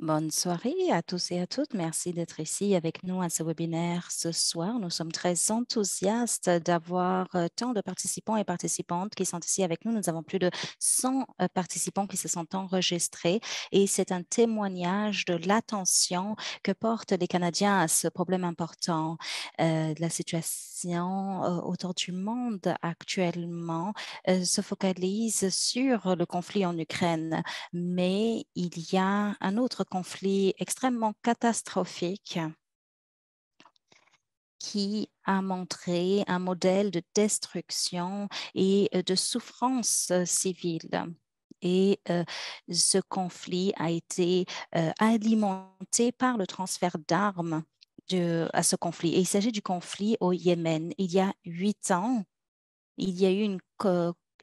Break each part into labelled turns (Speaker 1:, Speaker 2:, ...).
Speaker 1: Bonne soirée à tous et à toutes. Merci d'être ici avec nous à ce webinaire ce soir. Nous sommes très enthousiastes d'avoir euh, tant de participants et participantes qui sont ici avec nous. Nous avons plus de 100 euh, participants qui se sont enregistrés et c'est un témoignage de l'attention que portent les Canadiens à ce problème important euh, de la situation euh, autour du monde actuellement euh, se focalise sur le conflit en Ukraine, mais il y a un autre conflit extrêmement catastrophique qui a montré un modèle de destruction et euh, de souffrance civile et ce conflit a été alimenté par le transfert d'armes à ce conflit. Et il s'agit du conflit au Yémen. Il y a huit ans, il y a eu une,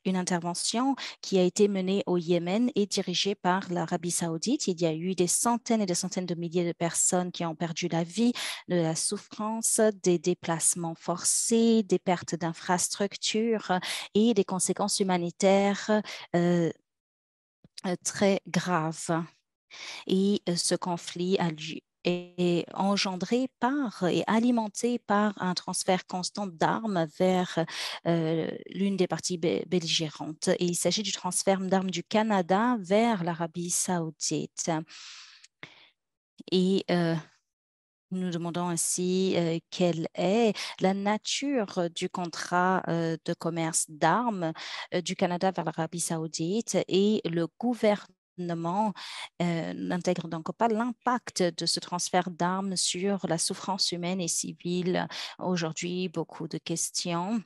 Speaker 1: une intervention qui a été menée au Yémen et dirigée par l'Arabie saoudite. Il y a eu des centaines et des centaines de milliers de personnes qui ont perdu la vie, de la souffrance, des déplacements forcés, des pertes d'infrastructures et des conséquences humanitaires euh, euh, très graves. Et euh, ce conflit a lieu, est engendré par et alimenté par un transfert constant d'armes vers l'une des parties belligérantes. Et il s'agit du transfert d'armes du Canada vers l'Arabie saoudite. Et nous demandons ainsi quelle est la nature du contrat de commerce d'armes du Canada vers l'Arabie saoudite et le gouvernement euh, n'intègre donc pas l'impact de ce transfert d'armes sur la souffrance humaine et civile. Aujourd'hui, beaucoup de questions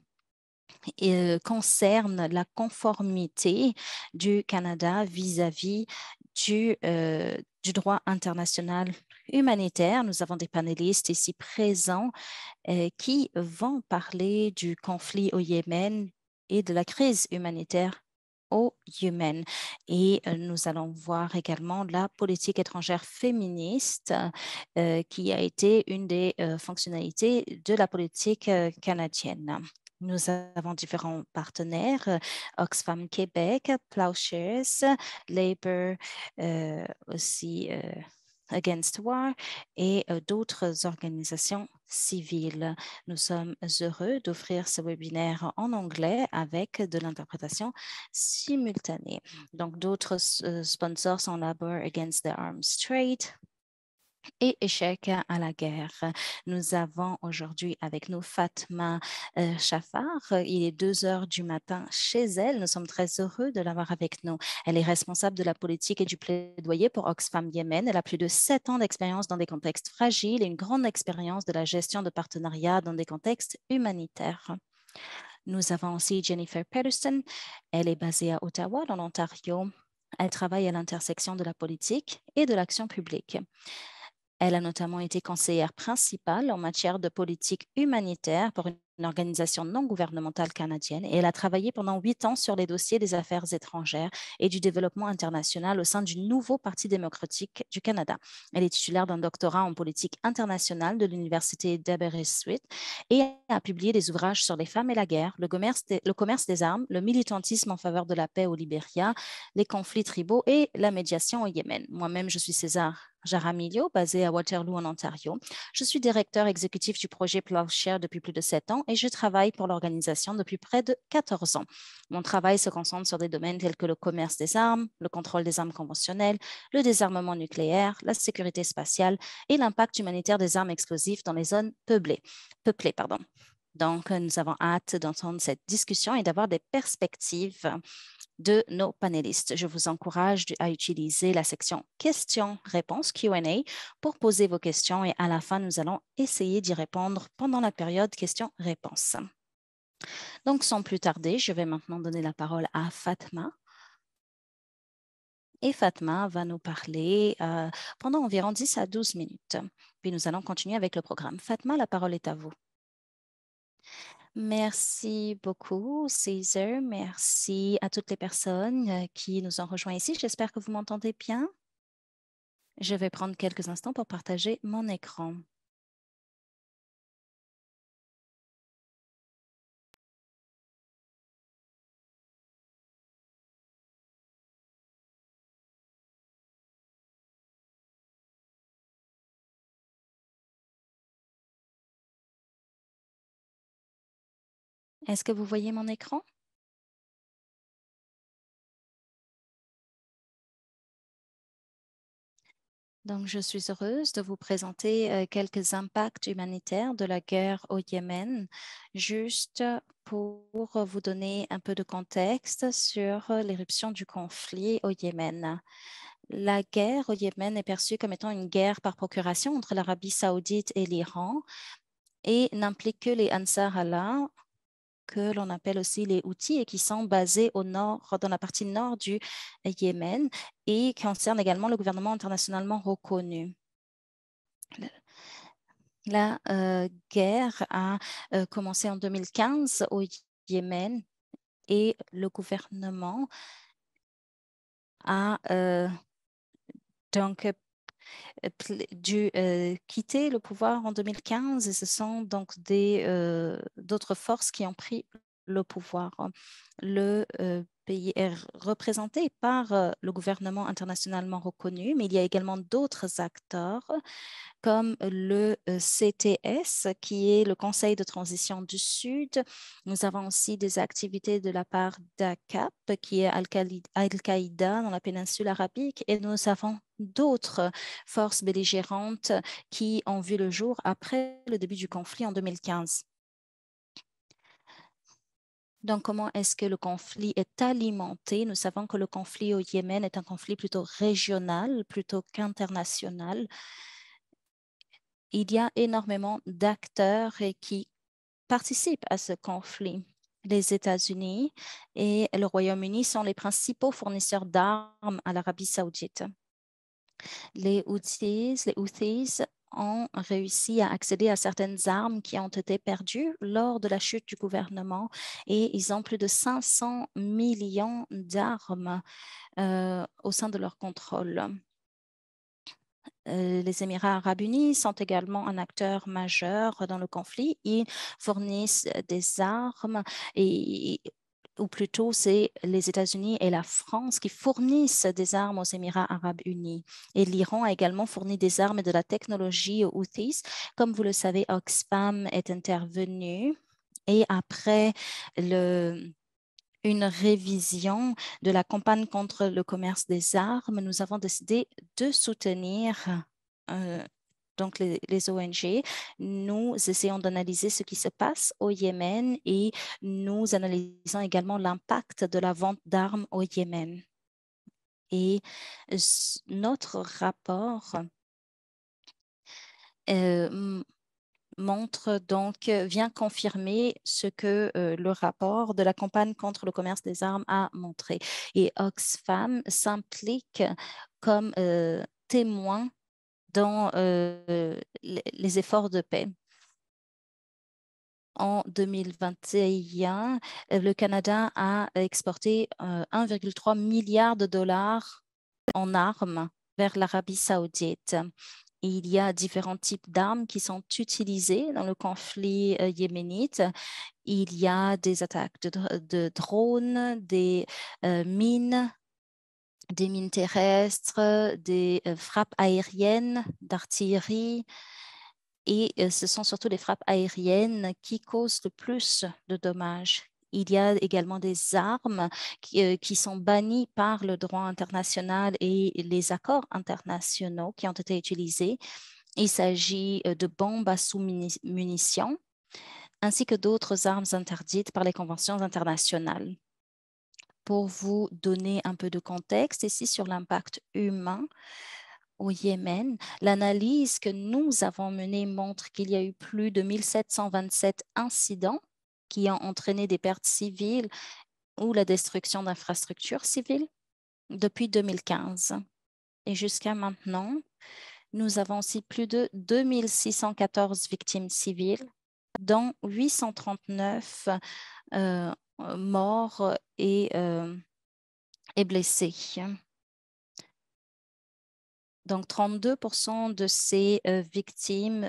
Speaker 1: euh, concernent la conformité du Canada vis-à-vis euh, du, droit international humanitaire. Nous avons des panélistes ici présents qui vont parler du conflit au Yémen et de la crise humanitaire au Et euh, nous allons voir également la politique étrangère féministe euh, qui a été une des euh, fonctionnalités de la politique canadienne. Nous avons différents partenaires, Oxfam Québec, Plowshares, Labour aussi Against War et euh, d'autres organisations civiles. Nous sommes heureux d'offrir ce webinaire en anglais avec de l'interprétation simultanée. Donc, d'autres euh, sponsors sont Labor Against the Arms Trade, et échec à la guerre. Nous avons aujourd'hui avec nous Fatma Shafar, euh, Il est 2 heures du matin chez elle. Nous sommes très heureux de l'avoir avec nous. Elle est responsable de la politique et du plaidoyer pour Oxfam Yémen. Elle a plus de 7 ans d'expérience dans des contextes fragiles et une grande expérience de la gestion de partenariats dans des contextes humanitaires. Nous avons aussi Jennifer Patterson. Elle est basée à Ottawa, dans l'Ontario. Elle travaille à l'intersection de la politique et de l'action publique. Elle a notamment été conseillère principale en matière de politique humanitaire pour une organisation non gouvernementale canadienne et elle a travaillé pendant huit ans sur les dossiers des affaires étrangères et du développement international au sein du nouveau Parti démocratique du Canada. Elle est titulaire d'un doctorat en politique internationale de l'Université d'Aberystwyth et a publié des ouvrages sur les femmes et la guerre, le commerce, des, le commerce des armes, le militantisme en faveur de la paix au Libéria, les conflits tribaux et la médiation au Yémen. Moi-même, je suis César Jaramillo, basé à Waterloo en Ontario. Je suis directeur exécutif du projet Plowshare depuis plus de sept ans je travaille pour l'organisation depuis près de 14 ans. Mon travail se concentre sur des domaines tels que le commerce des armes, le contrôle des armes conventionnelles, le désarmement nucléaire, la sécurité spatiale et l'impact humanitaire des armes explosives dans les zones peuplées. peuplées pardon. Donc, euh, nous avons hâte d'entendre cette discussion et d'avoir des perspectives de nos panélistes. Je vous encourage à utiliser la section questions-réponses Q&A pour poser vos questions et à la fin, nous allons essayer d'y répondre pendant la période questions-réponses. Donc, sans plus tarder, je vais maintenant donner la parole à Fatma. Et Fatma va nous parler euh, pendant environ 10 à 12 minutes. Puis nous allons continuer avec le programme. Fatma, la parole est à vous. Merci beaucoup, César. Merci à toutes les personnes euh, qui nous ont rejoints ici. J'espère que vous m'entendez bien. Je vais prendre quelques instants pour partager mon écran. Est-ce que vous voyez mon écran Donc, je suis heureuse de vous présenter euh, quelques impacts humanitaires de la guerre au Yémen, juste pour vous donner un peu de contexte sur l'éruption du conflit au Yémen. La guerre au Yémen est perçue comme étant une guerre par procuration entre l'Arabie saoudite et l'Iran et n'implique que les Ansar Allah, que l'on appelle aussi les outils et qui sont basés au nord, dans la partie nord du Yémen et qui concernent également le gouvernement internationalement reconnu. La euh, guerre a euh, commencé en 2015 au Yémen et le gouvernement a euh, donc euh, dû euh, quitter le pouvoir en 2015 et ce sont donc des, euh, d'autres forces qui ont pris le pouvoir. Le pays est représenté par euh, le gouvernement internationalement reconnu, mais il y a également d'autres acteurs comme le euh, CTS, qui est le Conseil de transition du Sud. Nous avons aussi des activités de la part d'ACAP, qui est Al-Qaïda dans la péninsule arabique, et nous avons d'autres forces belligérantes qui ont vu le jour après le début du conflit en 2015. Donc, comment est-ce que le conflit est alimenté Nous savons que le conflit au Yémen est un conflit plutôt régional, plutôt qu'international. Il y a énormément d'acteurs qui participent à ce conflit. Les États-Unis et le Royaume-Uni sont les principaux fournisseurs d'armes à l'Arabie saoudite. Les Houthis, les Houthis ont réussi à accéder à certaines armes qui ont été perdues lors de la chute du gouvernement et ils ont plus de 500 millions d'armes euh, au sein de leur contrôle. Euh, les Émirats arabes unis sont également un acteur majeur dans le conflit. Ils fournissent euh, des armes et ou plutôt c'est les États-Unis et la France qui fournissent des armes aux Émirats arabes unis. Et l'Iran a également fourni des armes et de la technologie aux Houthis. Comme vous le savez, Oxfam est intervenu et après le, une révision de la campagne contre le commerce des armes, nous avons décidé de soutenir euh, donc les, ONG, nous essayons d'analyser ce qui se passe au Yémen et nous analysons également l'impact de la vente d'armes au Yémen. Et notre rapport euh, montre donc, vient confirmer ce que euh, le rapport de la campagne contre le commerce des armes a montré. Et Oxfam s'implique comme euh, témoin dans euh, les efforts de paix. En 2021, euh, le Canada a exporté 1,3 euh, milliard de dollars en armes vers l'Arabie saoudite. il y a différents types d'armes qui sont utilisées dans le conflit yéménite. Il y a des attaques de, drones, des mines, des mines terrestres, euh, des euh, frappes aériennes, d'artillerie. Et euh, ce sont surtout les frappes aériennes qui causent le plus de dommages. Il y a également des armes qui, sont bannies par le droit international et les accords internationaux qui ont été utilisés. Il s'agit de bombes à sous-munitions, ainsi que d'autres armes interdites par les conventions internationales pour vous donner un peu de contexte ici sur l'impact humain au Yémen. L'analyse que nous avons menée montre qu'il y a eu plus de 1727 incidents qui ont entraîné des pertes civiles ou la destruction d'infrastructures civiles depuis 2015. Et jusqu'à maintenant, nous avons aussi plus de 2614 victimes civiles, dont 839 euh, euh, morts euh, et, euh, et blessés. Donc 32% de ces victimes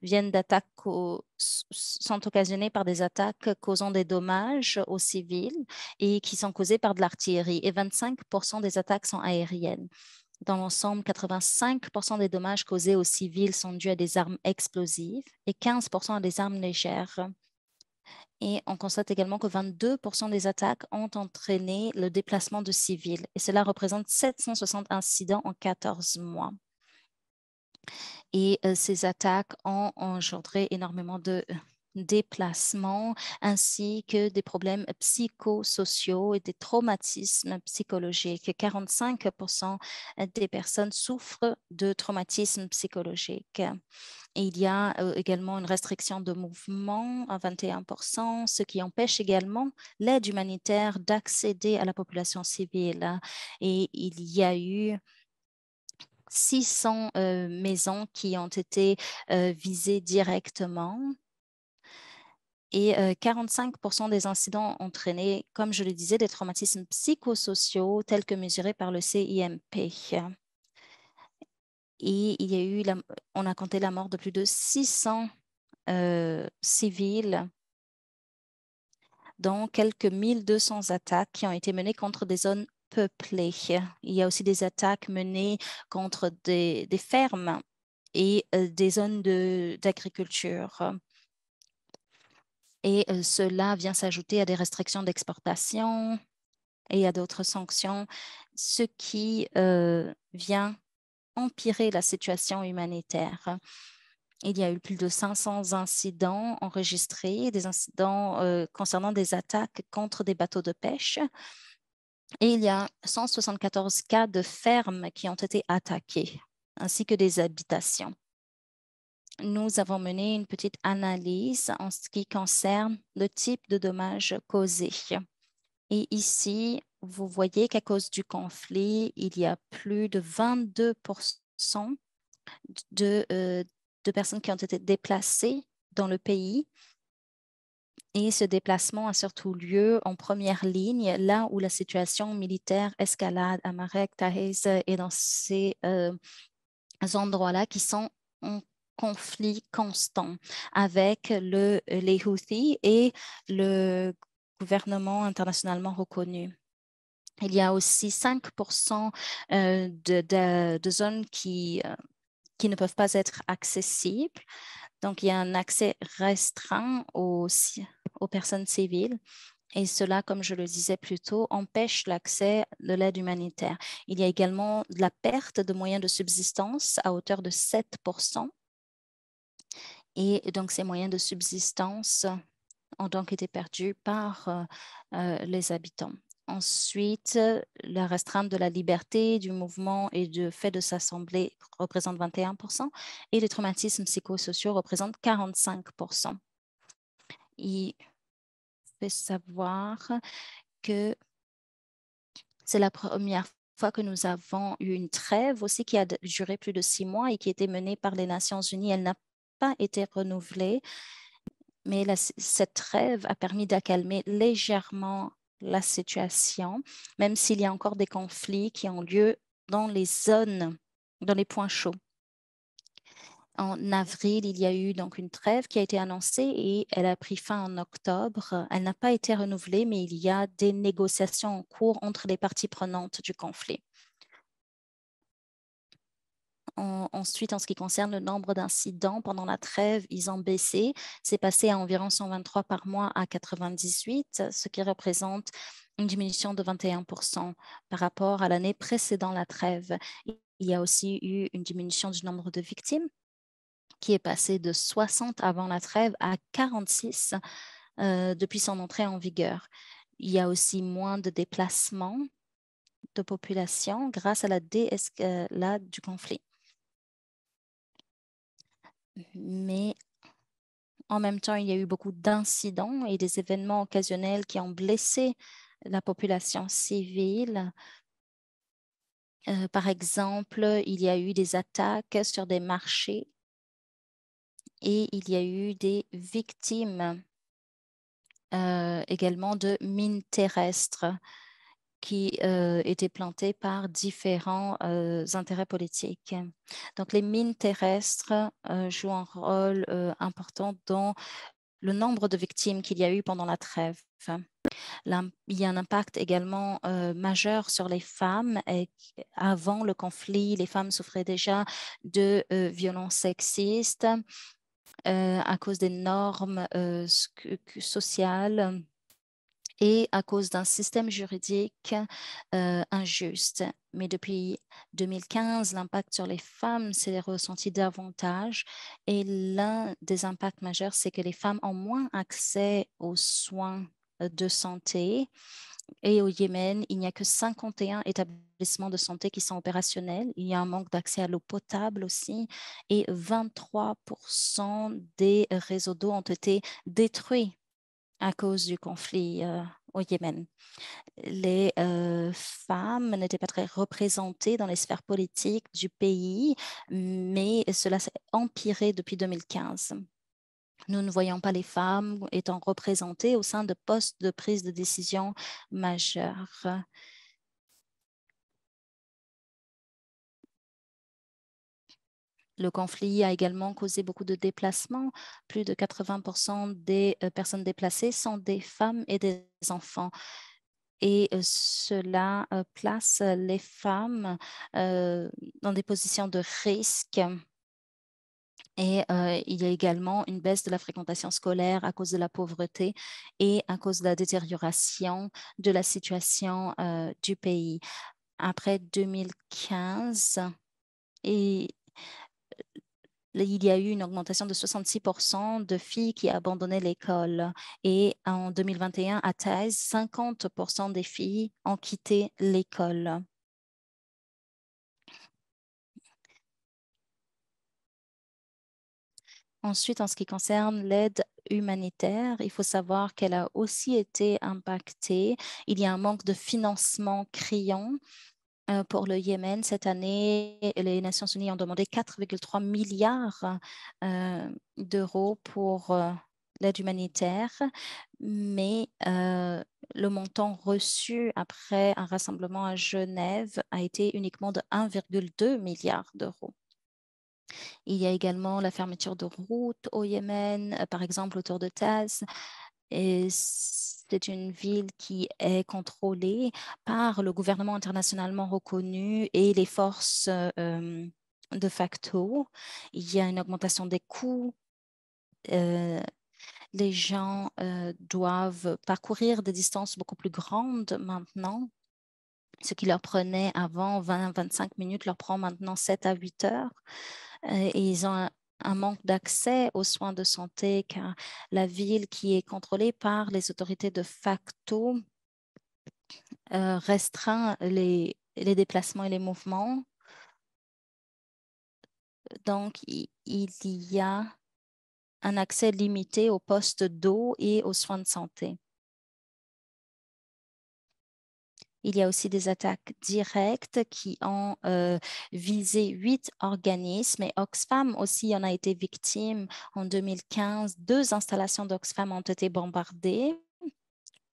Speaker 1: viennent d'attaques sont occasionnées par des attaques causant des dommages aux civils et qui sont causées par de l'artillerie et 25% des attaques sont aériennes. Dans l'ensemble, 85% des dommages causés aux civils sont dus à des armes explosives et 15% à des armes légères. Et on constate également que 22% des attaques ont entraîné le déplacement de civils. Et cela représente 760 incidents en 14 mois. Et euh, ces attaques ont engendré énormément de déplacements ainsi que des problèmes psychosociaux et des traumatismes psychologiques. 45% euh, des personnes souffrent de traumatismes psychologiques. il y a euh, également une restriction de mouvement à 21%, ce qui empêche également l'aide humanitaire d'accéder à la population civile. Et il y a eu 600 euh, maisons qui ont été visées directement et 45% des incidents entraînaient, comme je le disais, des traumatismes psychosociaux tels que mesurés par le CIMP. Et on a compté la mort de plus de 600 civils, dont quelques 1200 attaques qui ont été menées contre des zones peuplées. Il y a aussi des attaques menées contre des, fermes et des zones d'agriculture. Et cela vient s'ajouter à des restrictions d'exportation et à d'autres sanctions, ce qui vient empirer la situation humanitaire. Il y a eu plus de 500 incidents enregistrés, des incidents concernant des attaques contre des bateaux de pêche. Et il y a 174 cas de fermes qui ont été attaquées, ainsi que des habitations nous avons mené une petite analyse en ce qui concerne le type de dommages causés. Et ici, vous voyez qu'à cause du conflit, il y a plus de 22 euh, de, personnes qui ont été déplacées dans le pays. Et ce déplacement a surtout lieu en première ligne, là où la situation militaire escalade à Marek, et dans ces euh, endroits-là qui sont en conflit constant avec le, euh, les Houthis et le gouvernement internationalement reconnu. Il y a aussi 5 euh, de, zones qui, euh, qui ne peuvent pas être accessibles. Donc, il y a un accès restreint aux, aux personnes civiles. Et cela, comme je le disais plus tôt, empêche l'accès de l'aide humanitaire. Il y a également la perte de moyens de subsistance à hauteur de 7 et donc, ces moyens de subsistance ont donc été perdus par euh, euh, les habitants. Ensuite, la restreinte de la liberté, du mouvement et du fait de s'assembler représente 21 et les traumatismes psychosociaux représentent 45 Il fait savoir que c'est la première fois que nous avons eu une trêve aussi qui a duré plus de six mois et qui était menée par les Nations Unies. Elle n'a pas été renouvelée, mais cette trêve a permis d'accalmer légèrement la situation, même s'il y a encore des conflits qui ont lieu dans les zones, dans les points chauds. En avril, il y a eu donc une trêve qui a été annoncée et elle a pris fin en octobre. Elle n'a pas été renouvelée, mais il y a des négociations en cours entre les parties prenantes du conflit ensuite, en ce qui concerne le nombre d'incidents pendant la trêve, ils ont baissé. C'est passé à environ 123 par mois à 98, ce qui représente une diminution de 21% par rapport à l'année précédant la trêve. Il y a aussi eu une diminution du nombre de victimes qui est passé de 60 avant la trêve à 46 euh, depuis son entrée en vigueur. Il y a aussi moins de déplacements de population grâce à la déescalade euh, du conflit mais en même temps, il y a eu beaucoup d'incidents et des événements occasionnels qui ont blessé la population civile. Euh, par exemple, il y a eu des attaques sur des marchés et il y a eu des victimes euh, également de mines terrestres qui euh, étaient plantées par différents euh, intérêts politiques. Donc les mines terrestres euh, jouent un rôle important dans le nombre de victimes qu'il y a eu pendant la trêve. il y a un impact également majeur sur les femmes. Et avant le conflit, les femmes souffraient déjà de violences sexistes à cause des normes sociales et à cause d'un système juridique euh, injuste. Mais depuis 2015, l'impact sur les femmes s'est ressenti davantage et l'un des impacts majeurs, c'est que les femmes ont moins accès aux soins de santé. Et au Yémen, il n'y a que 51 établissements de santé qui sont opérationnels. Il y a un manque d'accès à l'eau potable aussi. Et 23% des réseaux d'eau ont été détruits à cause du conflit euh, au Yémen. Les euh, femmes n'étaient pas très représentées dans les sphères politiques du pays, mais cela s'est empiré depuis 2015. Nous ne voyons pas les femmes étant représentées au sein de postes de prise de décision majeurs. Le conflit a également causé beaucoup de déplacements. Plus de 80% des euh, personnes déplacées sont des femmes et des enfants et euh, cela euh, place les femmes dans des positions de risque. Et il y a également une baisse de la fréquentation scolaire à cause de la pauvreté et à cause de la détérioration de la situation du pays. Après 2015, et il y a eu une augmentation de 66% de filles qui abandonnaient l'école. Et en 2021, à Thèse, 50% des filles ont quitté l'école. Ensuite, en ce qui concerne l'aide humanitaire, il faut savoir qu'elle a aussi été impactée. Il y a un manque de financement criant euh, pour le Yémen, cette année, les Nations Unies ont demandé 4,3 milliards euh, d'euros pour euh, l'aide humanitaire, mais le montant reçu après un rassemblement à Genève a été uniquement de 1,2 milliard d'euros. Il y a également la fermeture de routes au Yémen, par exemple autour de Taz. Et c'est une ville qui est contrôlée par le gouvernement internationalement reconnu et les forces euh, de facto. Il y a une augmentation des coûts. Euh, les gens euh, doivent parcourir des distances beaucoup plus grandes maintenant. Ce qui leur prenait avant 20-25 minutes leur prend maintenant 7 à 8 heures. et ils ont un manque d'accès aux soins de santé, car la ville qui est contrôlée par les autorités de facto euh, restreint les déplacements et les mouvements. Donc, il y a un accès limité aux postes d'eau et aux soins de santé. Il y a aussi des attaques directes qui ont euh, visé huit organismes et Oxfam aussi en a été victime en 2015. Deux installations d'Oxfam ont été bombardées.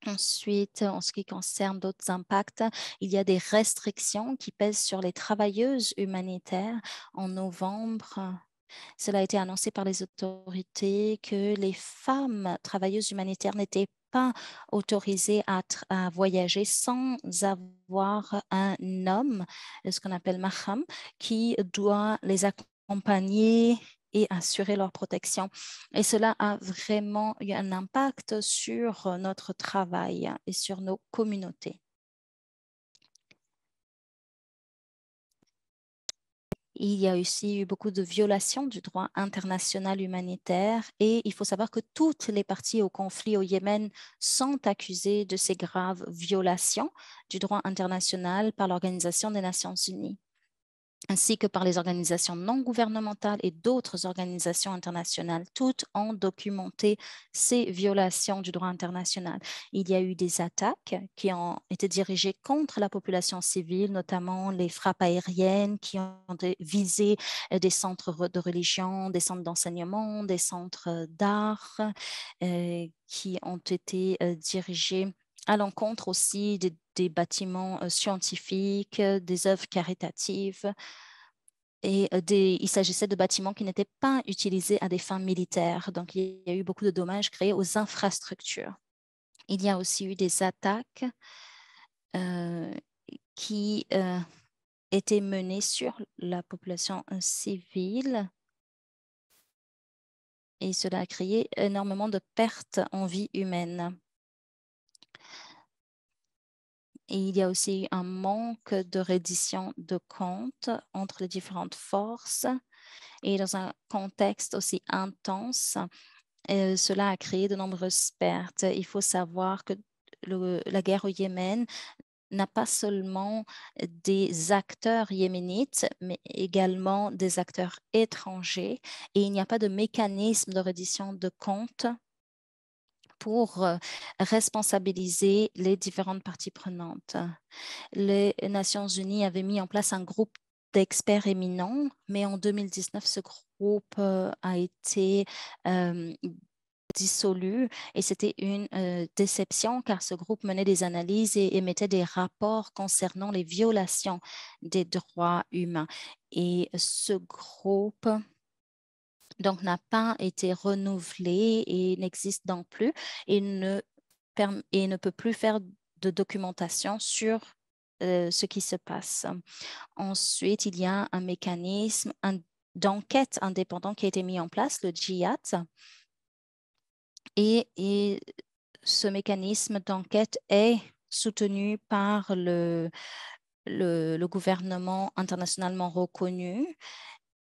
Speaker 1: Ensuite, en ce qui concerne d'autres impacts, il y a des restrictions qui pèsent sur les travailleuses humanitaires en novembre. Cela a été annoncé par les autorités que les femmes travailleuses humanitaires n'étaient pas autorisés à, voyager sans avoir un homme, ce qu'on appelle Maham, qui doit les accompagner et assurer leur protection. Et cela a vraiment eu un impact sur euh, notre travail et sur nos communautés. Il y a aussi eu beaucoup de violations du droit international humanitaire et il faut savoir que toutes les parties au conflit au Yémen sont accusées de ces graves violations du droit international par l'Organisation des Nations Unies ainsi que par les organisations non gouvernementales et d'autres organisations internationales. Toutes ont documenté ces violations du droit international. Il y a eu des attaques qui ont été dirigées contre la population civile, notamment les frappes aériennes qui ont visé euh, des centres de religion, des centres d'enseignement, des centres d'art, euh, qui ont été euh, dirigés à l'encontre aussi des, bâtiments euh, scientifiques, euh, des œuvres caritatives. Et euh, des, il s'agissait de bâtiments qui n'étaient pas utilisés à des fins militaires. Donc, il y a eu beaucoup de dommages créés aux infrastructures. Il y a aussi eu des attaques qui étaient menées sur la population civile. Et cela a créé énormément de pertes en vie humaine il y a aussi un manque de reddition de comptes entre les différentes forces et dans un contexte aussi intense, euh, cela a créé de nombreuses pertes. Il faut savoir que la guerre au Yémen n'a pas seulement des acteurs yéménites, mais également des acteurs étrangers. Et il n'y a pas de mécanisme de reddition de comptes pour responsabiliser les différentes parties prenantes. Les Nations Unies avaient mis en place un groupe d'experts éminents, mais en 2019, ce groupe a été dissolu et c'était une déception car ce groupe menait des analyses et émettait des rapports concernant les violations des droits humains. Et ce groupe donc n'a pas été renouvelé et n'existe donc plus et ne, et ne peut plus faire de documentation sur euh, ce qui se passe. Ensuite, il y a un mécanisme d'enquête indépendant qui a été mis en place, le GIAT, et, ce mécanisme d'enquête est soutenu par le, le, le, gouvernement internationalement reconnu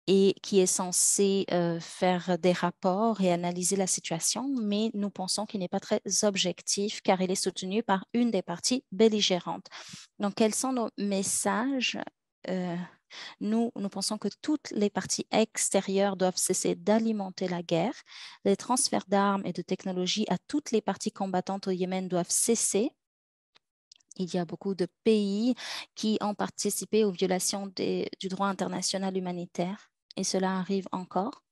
Speaker 1: et qui est censé faire des rapports et analyser la situation, mais nous pensons qu'il n'est pas très objectif car il est soutenu par une des parties belligérantes. Donc, quels sont nos messages nous, nous pensons que toutes les parties extérieures doivent cesser d'alimenter la guerre. Les transferts d'armes et de technologies à toutes les parties combattantes au Yémen doivent cesser. Il y a beaucoup de pays qui ont participé aux violations du droit international humanitaire et cela arrive encore.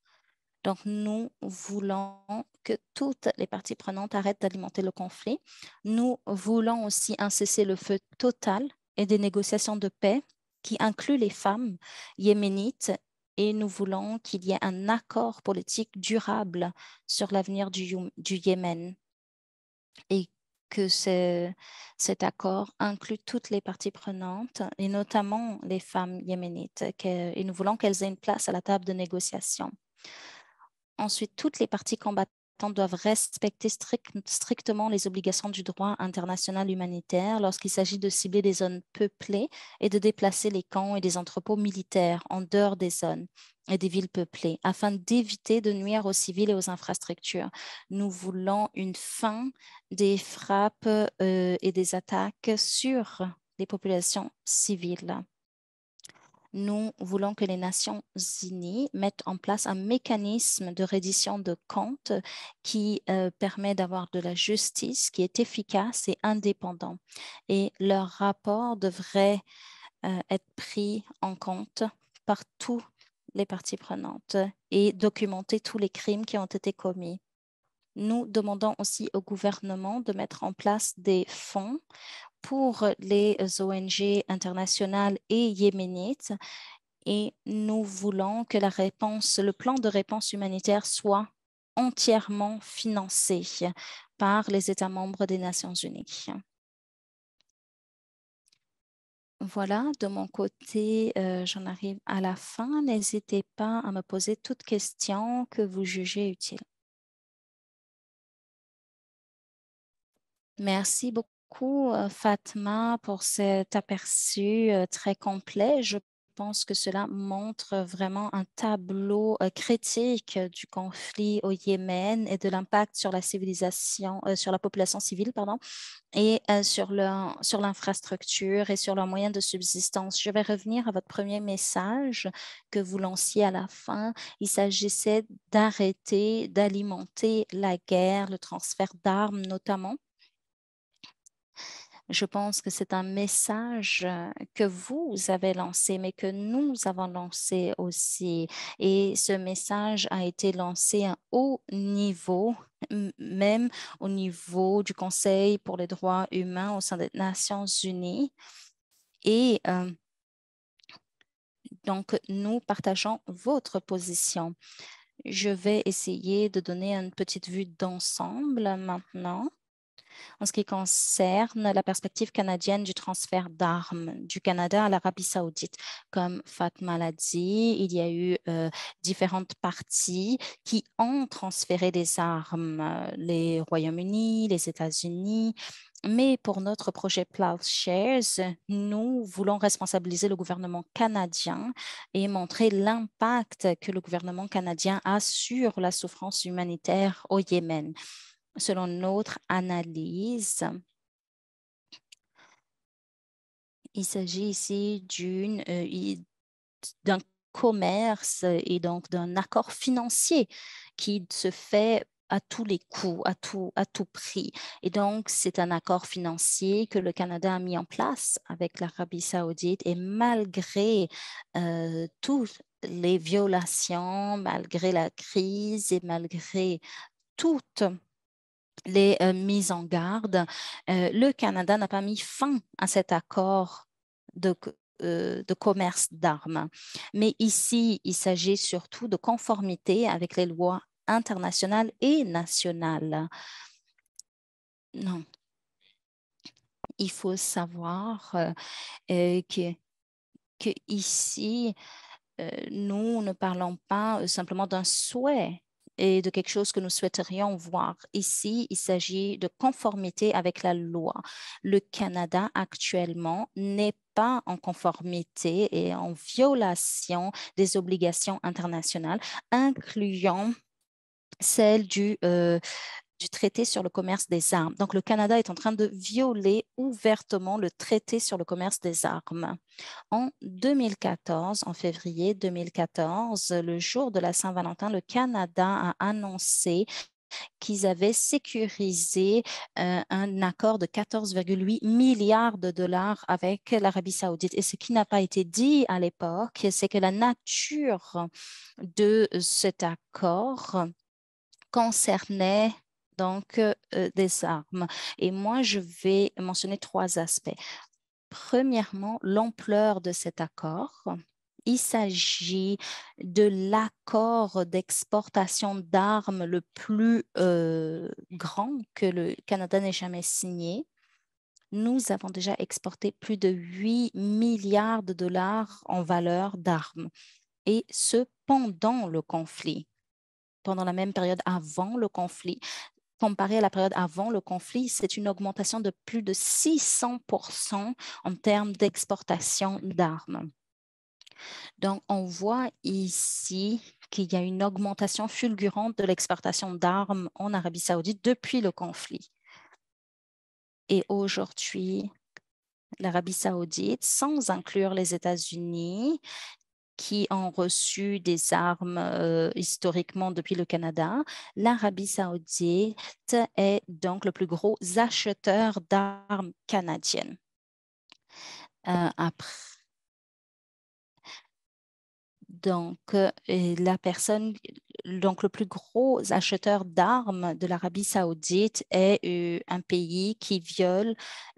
Speaker 1: Donc, nous voulons que toutes les parties prenantes arrêtent d'alimenter le conflit. Nous voulons aussi un cessez-le-feu total et des négociations de paix qui incluent les femmes yéménites et nous voulons qu'il y ait un accord politique durable sur l'avenir du, Yémen et que cet accord inclut toutes les parties prenantes, et notamment les femmes yéménites, et nous voulons qu'elles aient une place à la table de négociation. Ensuite, toutes les parties combattantes doivent respecter strictement les obligations du droit international humanitaire lorsqu'il s'agit de cibler des zones peuplées et de déplacer les camps et les entrepôts militaires en dehors des zones et des villes peuplées afin d'éviter de nuire aux civils et aux infrastructures. Nous voulons une fin des frappes euh, et des attaques sur les populations civiles nous voulons que les Nations Unies mettent en place un mécanisme de reddition de comptes qui euh, permet d'avoir de la justice qui est efficace et indépendante. Et leur rapport devrait euh, être pris en compte par tous les parties prenantes et documenter tous les crimes qui ont été commis. Nous demandons aussi au gouvernement de mettre en place des fonds pour les ONG internationales et yéménites et nous voulons que le plan de réponse humanitaire soit entièrement financé par les États membres des Nations Unies. Voilà, de mon côté, euh, j'en arrive à la fin. N'hésitez pas à me poser toute questions que vous jugez utile. Merci beaucoup beaucoup, euh, Fatma, pour cet aperçu euh, très complet. Je pense que cela montre vraiment un tableau euh, critique du conflit au Yémen et de l'impact sur la civilisation, sur la population civile, pardon, et sur l'infrastructure sur et sur leurs moyens de subsistance. Je vais revenir à votre premier message que vous lanciez à la fin. Il s'agissait d'arrêter, d'alimenter la guerre, le transfert d'armes notamment je pense que c'est un message euh, que vous avez lancé, mais que nous avons lancé aussi. Et ce message a été lancé à haut niveau, même au niveau du Conseil pour les droits humains au sein des Nations Unies. Et euh, donc, nous partageons votre position. Je vais essayer de donner une petite vue d'ensemble maintenant en ce qui concerne la perspective canadienne du transfert d'armes du Canada à l'Arabie saoudite. Comme Fatma l'a dit, il y a eu euh, différentes parties qui ont transféré des armes, euh, les Royaumes-Unis, les États-Unis, mais pour notre projet Plowshares, nous voulons responsabiliser le gouvernement canadien et montrer l'impact que le gouvernement canadien a sur la souffrance humanitaire au Yémen selon notre analyse, il s'agit ici d'une euh, d'un commerce et donc d'un accord financier qui se fait à tous les coûts, à tout, à tout prix. Et donc, c'est un accord financier que le Canada a mis en place avec l'Arabie saoudite et malgré euh, toutes les violations, malgré la crise et malgré toutes les euh, mises en garde. Euh, le Canada n'a pas mis fin à cet accord euh, de, commerce d'armes. Mais ici, il s'agit surtout de conformité avec les lois internationales et nationales. Non. Il faut savoir que, ici, nous ne parlons pas simplement d'un souhait et de quelque chose que nous souhaiterions voir. Ici, il s'agit de conformité avec la loi. Le Canada actuellement n'est pas en conformité et en violation des obligations internationales, incluant celle du euh, du traité sur le commerce des armes. Donc le Canada est en train de violer ouvertement le traité sur le commerce des armes. En 2014, en février 2014, le jour de la Saint-Valentin, le Canada a annoncé qu'ils avaient sécurisé euh, un accord de 14,8 milliards de dollars avec l'Arabie saoudite. Et ce qui n'a pas été dit à l'époque, c'est que la nature de cet accord concernait donc des armes. Et moi, je vais mentionner trois aspects. Premièrement, l'ampleur de cet accord. Il s'agit de l'accord d'exportation d'armes le plus grand que le Canada n'ait jamais signé. Nous avons déjà exporté plus de 8 milliards de dollars en valeur d'armes, et ce pendant le conflit pendant la même période avant le conflit, comparé à la période avant le conflit, c'est une augmentation de plus de 600% en termes d'exportation d'armes. Donc, on voit ici qu'il y a une augmentation fulgurante de l'exportation d'armes en Arabie saoudite depuis le conflit. Et aujourd'hui, l'Arabie saoudite, sans inclure les États-Unis, qui ont reçu des armes euh, historiquement depuis le Canada. L'Arabie saoudite est donc le plus gros acheteur d'armes canadiennes. Euh, après, donc euh, la personne, donc le plus gros acheteur d'armes de l'Arabie saoudite est euh, un pays qui viole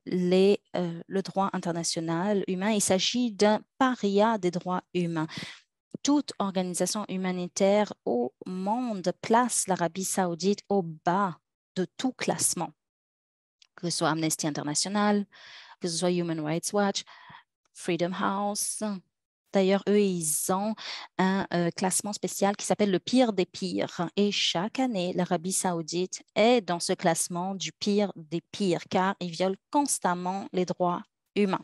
Speaker 1: euh, le droit international humain. Il s'agit d'un paria des droits humains. Toute organisation humanitaire au monde place l'Arabie saoudite au bas de tout classement, que ce soit Amnesty International, que ce soit Human Rights Watch, Freedom House, D'ailleurs, eux, ils ont un classement spécial qui s'appelle le pire des pires. Et chaque année, l'Arabie saoudite est dans ce classement du pire des pires, car ils violent constamment les droits humains.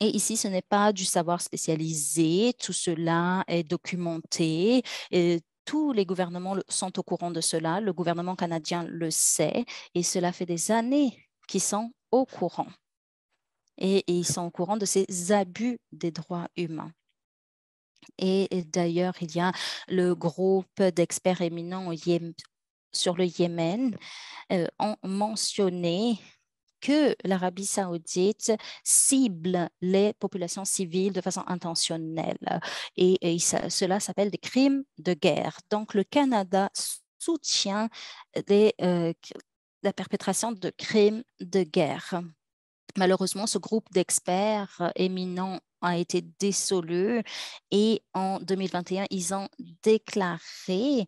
Speaker 1: Et ici, ce n'est pas du savoir spécialisé, tout cela est documenté, tous les gouvernements sont au courant de cela, le gouvernement canadien le sait, et cela fait des années qu'ils sont au courant et, ils sont au courant de ces abus des droits humains. Et, d'ailleurs, il y a le groupe d'experts éminents sur le Yémen euh, ont mentionné que l'Arabie saoudite cible les populations civiles de façon intentionnelle. Et, cela s'appelle des crimes de guerre. Donc le Canada soutient euh, la perpétration de crimes de guerre. Malheureusement, ce groupe d'experts euh, éminents a été dissolu et en 2021, ils ont déclaré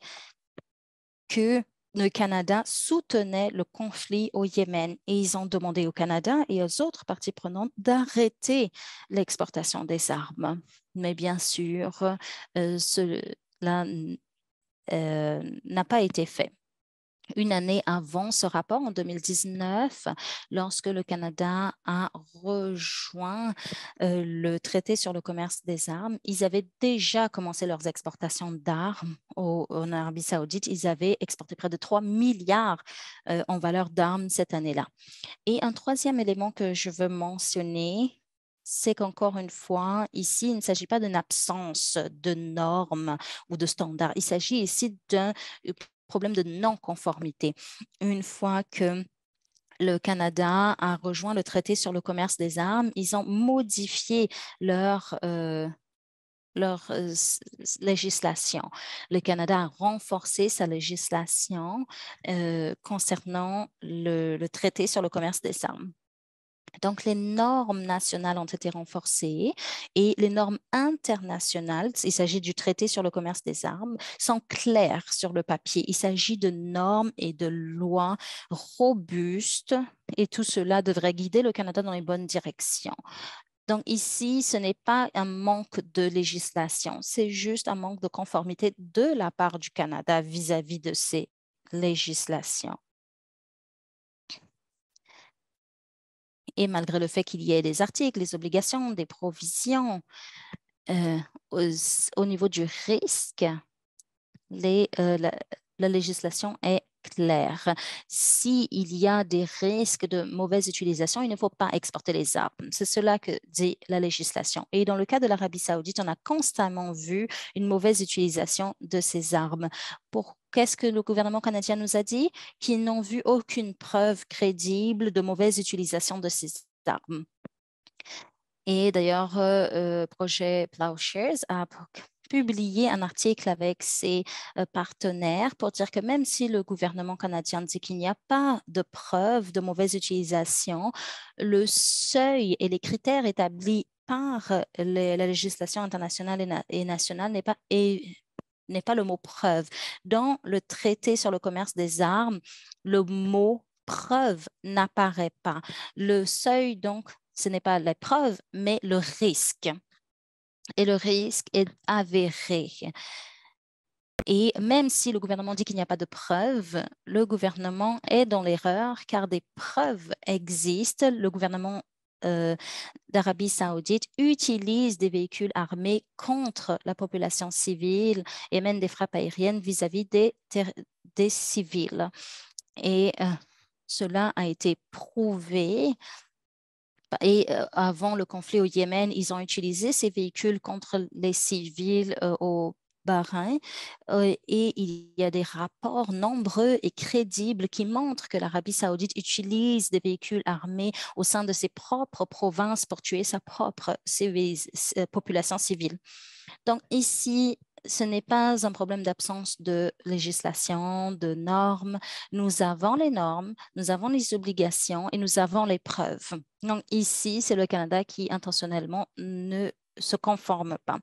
Speaker 1: que le Canada soutenait le conflit au Yémen et ils ont demandé au Canada et aux autres parties prenantes d'arrêter l'exportation des armes. Mais bien sûr, euh, cela euh, n'a pas été fait une année avant ce rapport, en 2019, lorsque le Canada a rejoint euh, le traité sur le commerce des armes, ils avaient déjà commencé leurs exportations d'armes en Arabie saoudite. Ils avaient exporté près de 3 milliards euh, en valeur d'armes cette année-là. Et un troisième élément que je veux mentionner, c'est qu'encore une fois, ici, il ne s'agit pas d'une absence de normes ou de standards. Il s'agit ici d'un problème de non-conformité. Une fois que le Canada a rejoint le traité sur le commerce des armes, ils ont modifié leur euh, leur euh, législation. Le Canada a renforcé sa législation euh, concernant le, traité sur le commerce des armes. Donc, les normes nationales ont été renforcées et les normes internationales, il s'agit du traité sur le commerce des armes, sont claires sur le papier. Il s'agit de normes et de lois robustes et tout cela devrait guider le Canada dans les bonnes directions. Donc ici, ce n'est pas un manque de législation, c'est juste un manque de conformité de la part du Canada vis-à-vis -vis de ces législations. Et malgré le fait qu'il y ait des articles, des obligations, des provisions, euh, au niveau du risque, euh, la, législation est clair. S'il y a des risques de mauvaise utilisation, il ne faut pas exporter les armes. C'est cela que dit la législation. Et dans le cas de l'Arabie saoudite, on a constamment vu une mauvaise utilisation de ces armes. Pour qu'est-ce que le gouvernement canadien nous a dit Qu'ils n'ont vu aucune preuve crédible de mauvaise utilisation de ces armes. Et d'ailleurs, le euh, euh, projet Plowshares a publié un article avec ses euh, partenaires pour dire que même si le gouvernement canadien dit qu'il n'y a pas de preuves de mauvaise utilisation, le seuil et les critères établis par euh, la législation internationale et, nationale n'est pas, n'est pas le mot preuve. Dans le traité sur le commerce des armes, le mot preuve n'apparaît pas. Le seuil, donc, ce n'est pas la preuve, mais le risque et le risque est avéré. Et même si le gouvernement dit qu'il n'y a pas de preuves, le gouvernement est dans l'erreur car des preuves existent. Le gouvernement euh, d'Arabie saoudite utilise des véhicules armés contre la population civile et mène des frappes aériennes vis-à-vis des, des, civils. Et euh, cela a été prouvé et euh, avant le conflit au Yémen, ils ont utilisé ces véhicules contre les civils euh, au Bahreïn euh, et il y a des rapports nombreux et crédibles qui montrent que l'Arabie saoudite utilise des véhicules armés au sein de ses propres provinces pour tuer sa propre population civile. Donc ici, ce n'est pas un problème d'absence de législation, de normes. Nous avons les normes, nous avons les obligations et nous avons les preuves. Donc ici, c'est le Canada qui intentionnellement ne se conforme pas.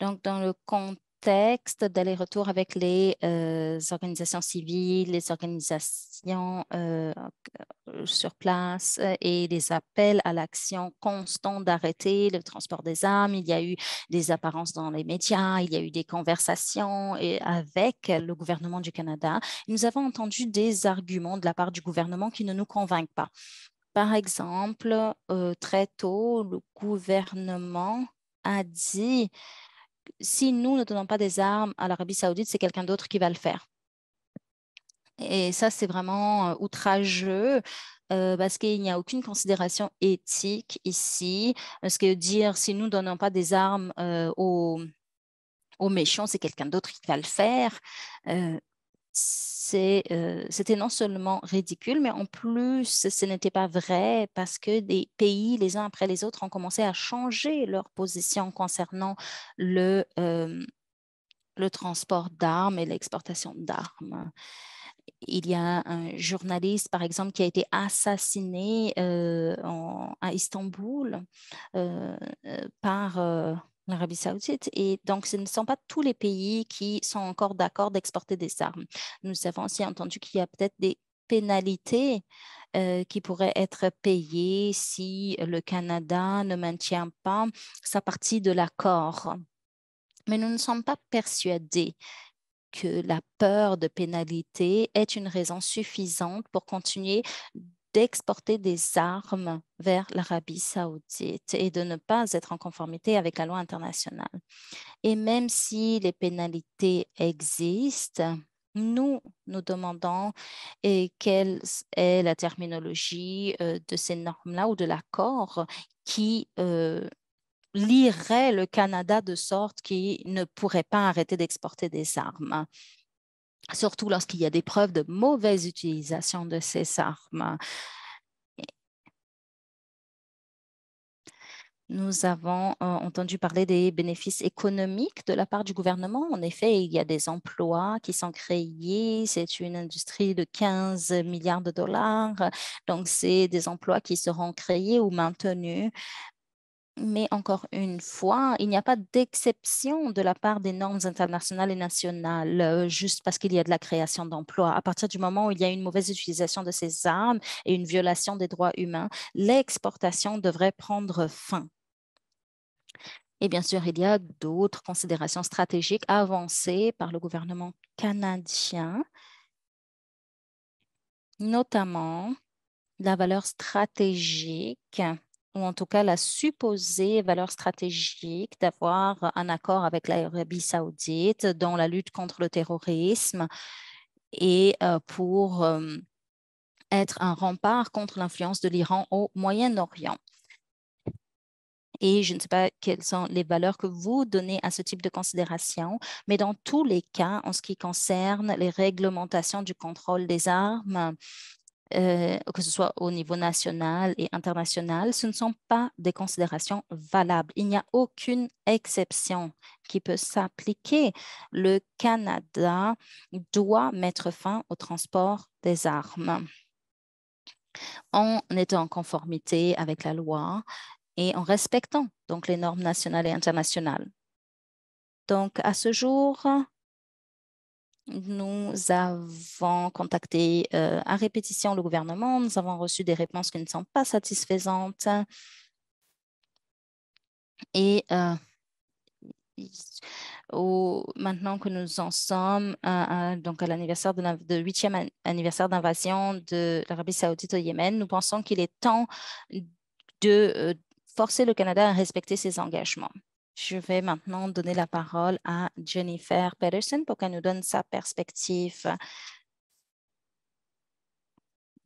Speaker 1: Donc dans le contexte contexte d'aller-retour avec les euh, organisations civiles, les organisations euh, sur place euh, et les appels à l'action constante d'arrêter le transport des armes. Il y a eu des apparences dans les médias, il y a eu des conversations et avec le gouvernement du Canada. Nous avons entendu des arguments de la part du gouvernement qui ne nous convainquent pas. Par exemple, très tôt, le gouvernement a dit si nous ne donnons pas des armes à l'Arabie saoudite, c'est quelqu'un d'autre qui va le faire. Et ça, c'est vraiment euh, outrageux euh, parce qu'il n'y a aucune considération éthique ici. Ce que dire, si nous ne donnons pas des armes euh, aux, méchants, c'est quelqu'un d'autre qui va le faire. Euh, c'était non seulement ridicule, mais en plus, ce n'était pas vrai parce que des pays, les uns après les autres, ont commencé à changer leur position concernant le, euh, le transport d'armes et l'exportation d'armes. Il y a un journaliste, par exemple, qui a été assassiné euh, à Istanbul par l'Arabie saoudite. Et donc, ce ne sont pas tous les pays qui sont encore d'accord d'exporter des armes. Nous avons aussi entendu qu'il y a peut-être des pénalités euh, qui pourraient être payées si le Canada ne maintient pas sa partie de l'accord. Mais nous ne sommes pas persuadés que la peur de pénalités est une raison suffisante pour continuer d'exporter des armes vers l'Arabie saoudite et de ne pas être en conformité avec la loi internationale. Et même si les pénalités existent, nous nous demandons et quelle est la terminologie euh, de ces normes-là ou de l'accord qui euh, lierait le Canada de sorte qu'il ne pourrait pas arrêter d'exporter des armes surtout lorsqu'il y a des preuves de mauvaise utilisation de ces armes. Nous avons euh, entendu parler des bénéfices économiques de la part du gouvernement. En effet, il y a des emplois qui sont créés. C'est une industrie de 15 milliards de dollars. Donc, c'est des emplois qui seront créés ou maintenus mais encore une fois, il n'y a pas d'exception de la part des normes internationales et nationales euh, juste parce qu'il y a de la création d'emplois. À partir du moment où il y a une mauvaise utilisation de ces armes et une violation des droits humains, l'exportation devrait prendre fin. Et bien sûr, il y a d'autres considérations stratégiques avancées par le gouvernement canadien, notamment la valeur stratégique ou en tout cas la supposée valeur stratégique d'avoir un accord avec l'Arabie saoudite dans la lutte contre le terrorisme et euh, pour euh, être un rempart contre l'influence de l'Iran au Moyen-Orient. Et je ne sais pas quelles sont les valeurs que vous donnez à ce type de considération, mais dans tous les cas, en ce qui concerne les réglementations du contrôle des armes, euh, que ce soit au niveau national et international, ce ne sont pas des considérations valables. Il n'y a aucune exception qui peut s'appliquer. Le Canada doit mettre fin au transport des armes en étant en conformité avec la loi et en respectant donc les normes nationales et internationales. Donc, à ce jour, nous avons contacté euh, à répétition le gouvernement. Nous avons reçu des réponses qui ne sont pas satisfaisantes. Et euh, maintenant que nous en sommes à, à l'anniversaire de, huitième anniversaire d'invasion de l'Arabie saoudite au Yémen, nous pensons qu'il est temps de euh, forcer le Canada à respecter ses engagements. Je vais maintenant donner la parole à Jennifer Patterson pour qu'elle nous donne sa perspective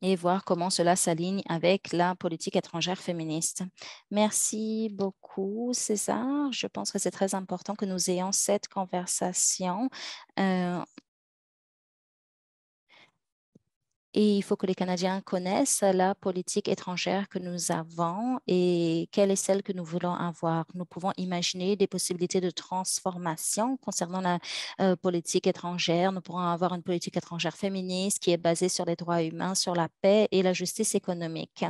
Speaker 1: et voir comment cela s'aligne avec la politique étrangère féministe. Merci beaucoup, César. Je pense que c'est très important que nous ayons cette conversation. Euh, Et il faut que les Canadiens connaissent la politique étrangère que nous avons et quelle est celle que nous voulons avoir. Nous pouvons imaginer des possibilités de transformation concernant la euh, politique étrangère. Nous pourrons avoir une politique étrangère féministe qui est basée sur les droits humains, sur la paix et la justice économique.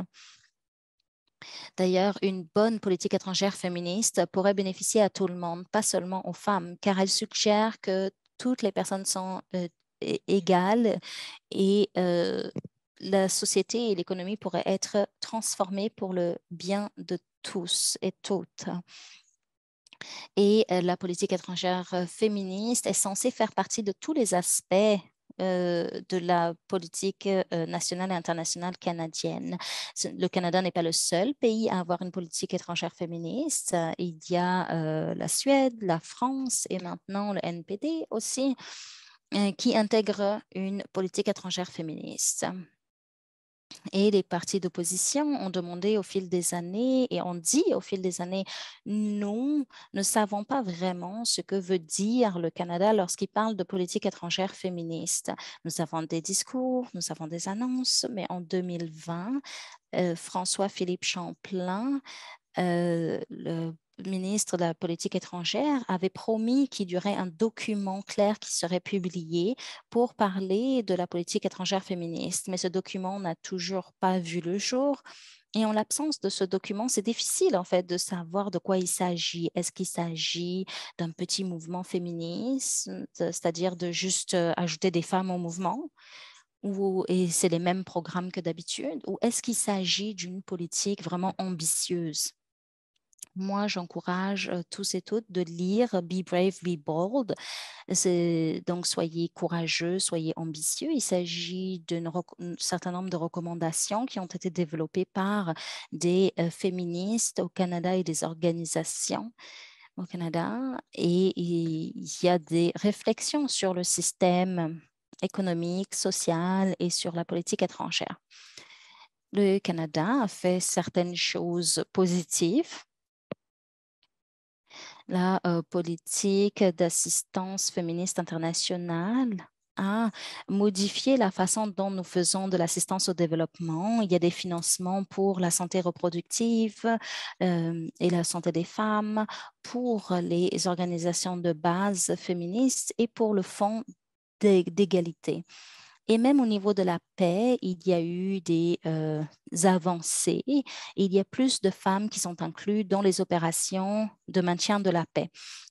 Speaker 1: D'ailleurs, une bonne politique étrangère féministe pourrait bénéficier à tout le monde, pas seulement aux femmes, car elle suggère que toutes les personnes sont euh, égale et euh, la société et l'économie pourraient être transformées pour le bien de tous et toutes. Et euh, la politique étrangère euh, féministe est censée faire partie de tous les aspects de la politique nationale et internationale canadienne. Le Canada n'est pas le seul pays à avoir une politique étrangère féministe. Il y a la Suède, la France et maintenant le NPD aussi. Euh, qui intègre une politique étrangère féministe. Et les partis d'opposition ont demandé au fil des années et ont dit au fil des années, nous ne savons pas vraiment ce que veut dire le Canada lorsqu'il parle de politique étrangère féministe. Nous avons des discours, nous avons des annonces, mais en 2020, euh, François-Philippe Champlain, euh, le ministre de la Politique étrangère avait promis qu'il y aurait un document clair qui serait publié pour parler de la politique étrangère féministe, mais ce document n'a toujours pas vu le jour. Et en l'absence de ce document, c'est difficile en fait de savoir de quoi il s'agit. Est-ce qu'il s'agit d'un petit mouvement féministe, c'est-à-dire de juste euh, ajouter des femmes au mouvement ou, et c'est les mêmes programmes que d'habitude, ou est-ce qu'il s'agit d'une politique vraiment ambitieuse moi, j'encourage tous et toutes de lire Be Brave, Be Bold. Donc, soyez courageux, soyez ambitieux. Il s'agit d'un certain nombre de recommandations qui ont été développées par des féministes au Canada et des organisations au Canada. Et il y a des réflexions sur le système économique, social et sur la politique étrangère. Le Canada a fait certaines choses positives la euh, politique d'assistance féministe internationale a modifié la façon dont nous faisons de l'assistance au développement. Il y a des financements pour la santé reproductive euh, et la santé des femmes, pour les organisations de base féministes et pour le fonds d'égalité. Et même au niveau de la paix, il y a eu des euh, avancées. Il y a plus de femmes qui sont incluses dans les opérations de maintien de la paix.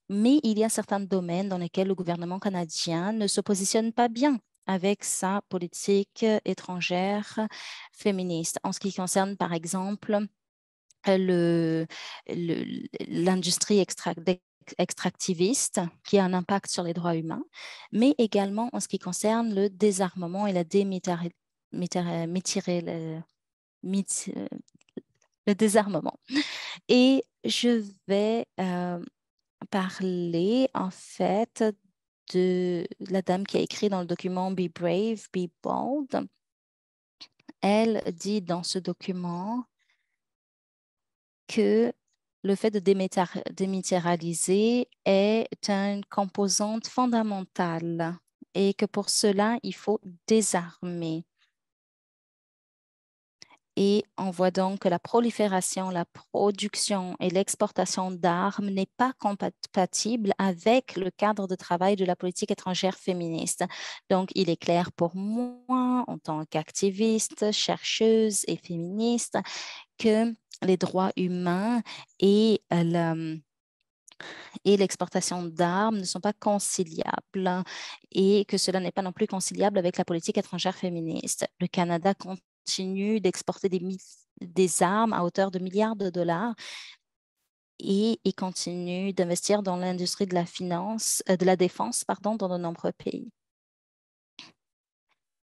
Speaker 1: Mais il y a certains domaines dans lesquels le gouvernement canadien ne se positionne pas bien avec sa politique étrangère féministe. En ce qui concerne, par exemple, l'industrie le, extractiviste qui a un impact sur les droits humains, mais également en ce qui concerne le désarmement et la le désarmement. Et je vais euh, parler en fait de la dame qui a écrit dans le document Be Brave, Be Bold. Elle dit dans ce document que le fait de dématérialiser est une composante fondamentale et que pour cela, il faut désarmer. Et on voit donc que la prolifération, la production et l'exportation d'armes n'est pas compatible avec le cadre de travail de la politique étrangère féministe. Donc, il est clair pour moi, en tant qu'activiste, chercheuse et féministe, que les droits humains et euh, et l'exportation d'armes ne sont pas conciliables hein, et que cela n'est pas non plus conciliable avec la politique étrangère féministe. Le Canada continue d'exporter des, des, armes à hauteur de milliards de dollars et il continue d'investir dans l'industrie de la finance, euh, de la défense, pardon, dans de nombreux pays.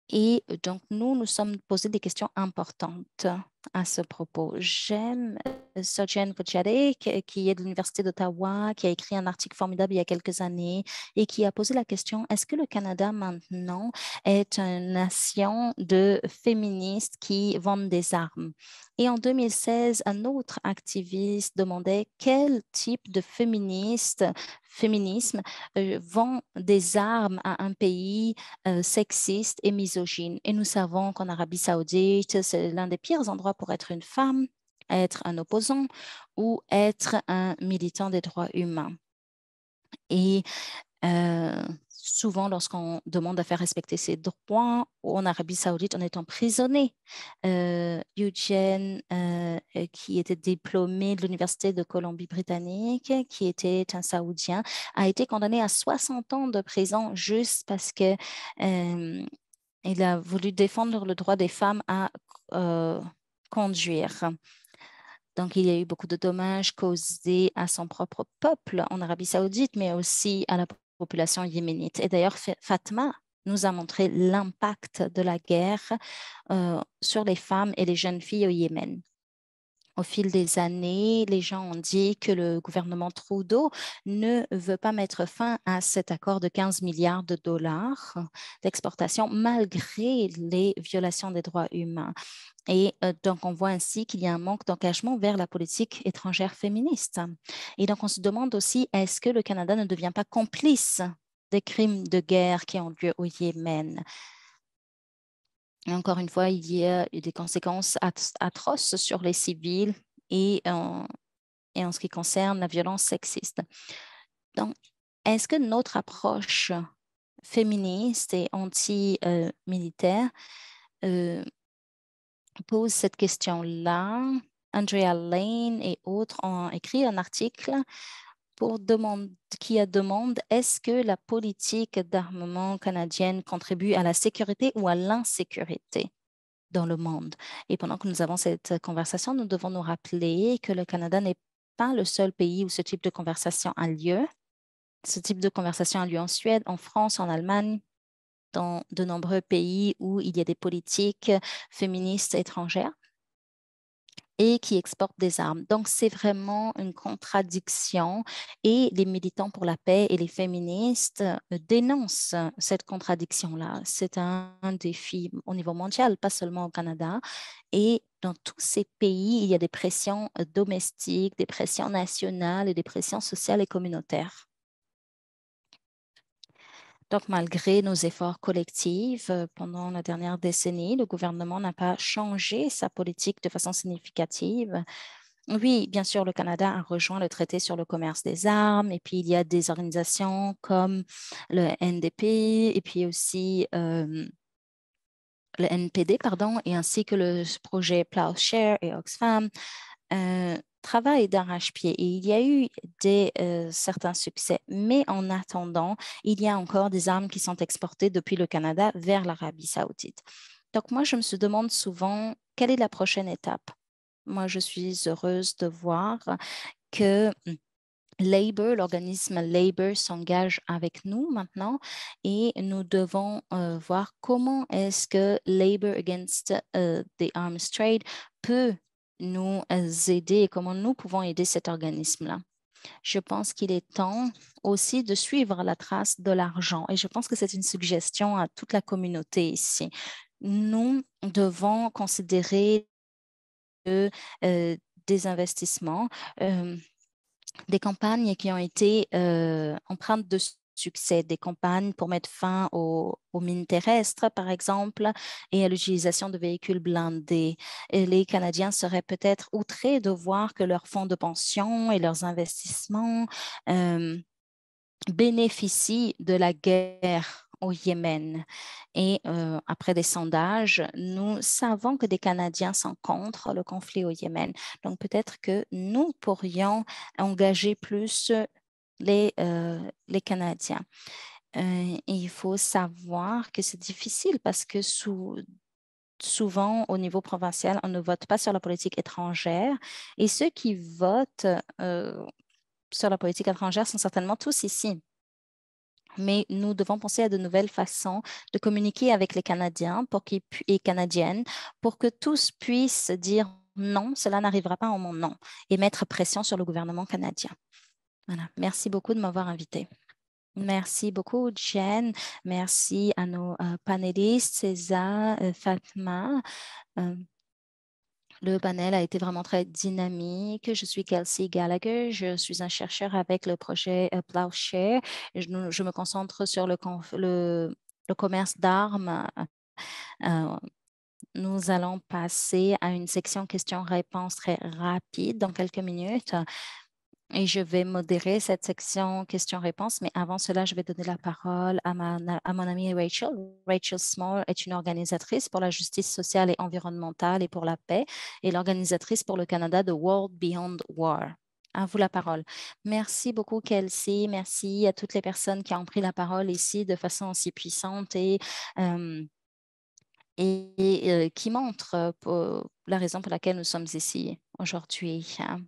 Speaker 1: Et euh, donc, nous nous sommes posés des questions importantes à ce propos. J'aime euh, Sojen Kochare, qui est de l'Université d'Ottawa, qui a écrit un article formidable il y a quelques années et qui a posé la question, est-ce que le Canada maintenant est une nation de féministes qui vendent des armes? Et en 2016, un autre activiste demandait quel type de féministe, féminisme euh, vend des armes à un pays euh, sexiste et misogyne. Et nous savons qu'en Arabie saoudite, c'est l'un des pires endroits pour être une femme, être un opposant ou être un militant des droits humains. Et euh, souvent, lorsqu'on demande à faire respecter ses droits en Arabie saoudite, on est emprisonné. Euh, Eugene, euh, qui était diplômé de l'Université de Colombie-Britannique, qui était un Saoudien, a été condamné à 60 ans de prison juste parce que... il a voulu défendre le droit des femmes à conduire. Donc, il y a eu beaucoup de dommages causés à son propre peuple en Arabie saoudite, mais aussi à la population yéménite. Et d'ailleurs, Fatma nous a montré l'impact de la guerre euh, sur les femmes et les jeunes filles au Yémen. Au fil des années, les gens ont dit que le gouvernement Trudeau ne veut pas mettre fin à cet accord de 15 milliards de dollars d'exportation malgré les violations des droits humains. Et euh, donc, on voit ainsi qu'il y a un manque d'engagement vers la politique étrangère féministe. Et donc, on se demande aussi, est-ce que le Canada ne devient pas complice des crimes de guerre qui ont lieu au Yémen encore une fois, il y a des conséquences atroces sur les civils et en, ce qui concerne la violence sexiste. Donc, est-ce que notre approche féministe et anti-militaire euh, pose cette question-là? Andrea Lane et autres ont écrit un article demande, qui a demande est-ce que la politique d'armement canadienne contribue à la sécurité ou à l'insécurité dans le monde. Et pendant que nous avons cette conversation, nous devons nous rappeler que le Canada n'est pas le seul pays où ce type de conversation a lieu. Ce type de conversation a lieu en Suède, en France, en Allemagne, dans de nombreux pays où il y a des politiques féministes étrangères et qui exportent des armes. Donc, c'est vraiment une contradiction et les militants pour la paix et les féministes euh, dénoncent cette contradiction-là. C'est un défi au niveau mondial, pas seulement au Canada. Et dans tous ces pays, il y a des pressions euh, domestiques, des pressions nationales et des pressions sociales et communautaires. Donc, malgré nos efforts collectifs euh, pendant la dernière décennie, le gouvernement n'a pas changé sa politique de façon significative. Oui, bien sûr, le Canada a rejoint le traité sur le commerce des armes, et puis il y a des organisations comme le NDP, et puis aussi euh, le NPD, pardon, et ainsi que le projet Plowshare et Oxfam. Euh, travail d'arrache-pied et il y a eu des, euh, certains succès, mais en attendant, il y a encore des armes qui sont exportées depuis le Canada vers l'Arabie saoudite. Donc moi, je me demande souvent quelle est la prochaine étape. Moi, je suis heureuse de voir que hmm, Labour, l'organisme Labour s'engage avec nous maintenant et nous devons euh, voir comment est-ce que Labour Against euh, the Arms Trade peut nous aider et comment nous pouvons aider cet organisme-là. Je pense qu'il est temps aussi de suivre la trace de l'argent et je pense que c'est une suggestion à toute la communauté ici. Nous devons considérer euh, euh, des investissements, euh, des campagnes qui ont été empreintes de succès des campagnes pour mettre fin aux, mines terrestres, par exemple, et à l'utilisation de véhicules blindés. Et les Canadiens seraient peut-être outrés de voir que leurs fonds de pension et leurs investissements euh, bénéficient de la guerre au Yémen. Et euh, après des sondages, nous savons que des Canadiens s'encontrent contre le conflit au Yémen. Donc peut-être que nous pourrions engager plus euh, les, Canadiens. Euh, il faut savoir que c'est difficile parce que souvent au niveau provincial, on ne vote pas sur la politique étrangère et ceux qui votent euh, sur la politique étrangère sont certainement tous ici. Mais nous devons penser à de nouvelles façons de communiquer avec les Canadiens pour qu'ils et Canadiennes pour que tous puissent dire non, cela n'arrivera pas en mon nom et mettre pression sur le gouvernement canadien. Merci beaucoup de m'avoir invité. Merci beaucoup, Jen. Merci à nos euh, panélistes, César, euh, Fatma. Euh, le panel a été vraiment très dynamique. Je suis Kelsey Gallagher. Je suis un chercheur avec le projet Plowshare. Je, je, me concentre sur le commerce d'armes nous allons passer à une section questions-réponses très rapide dans quelques minutes et je vais modérer cette section questions-réponses. Mais avant cela, je vais donner la parole à, ma, à mon amie Rachel. Rachel Small est une organisatrice pour la justice sociale et environnementale et pour la paix et l'organisatrice pour le Canada de World Beyond War. À vous la parole. Merci beaucoup, Kelsey. Merci à toutes les personnes qui ont pris la parole ici de façon aussi puissante et, euh, et, euh, qui montrent euh, la raison pour laquelle nous sommes ici aujourd'hui. Hein.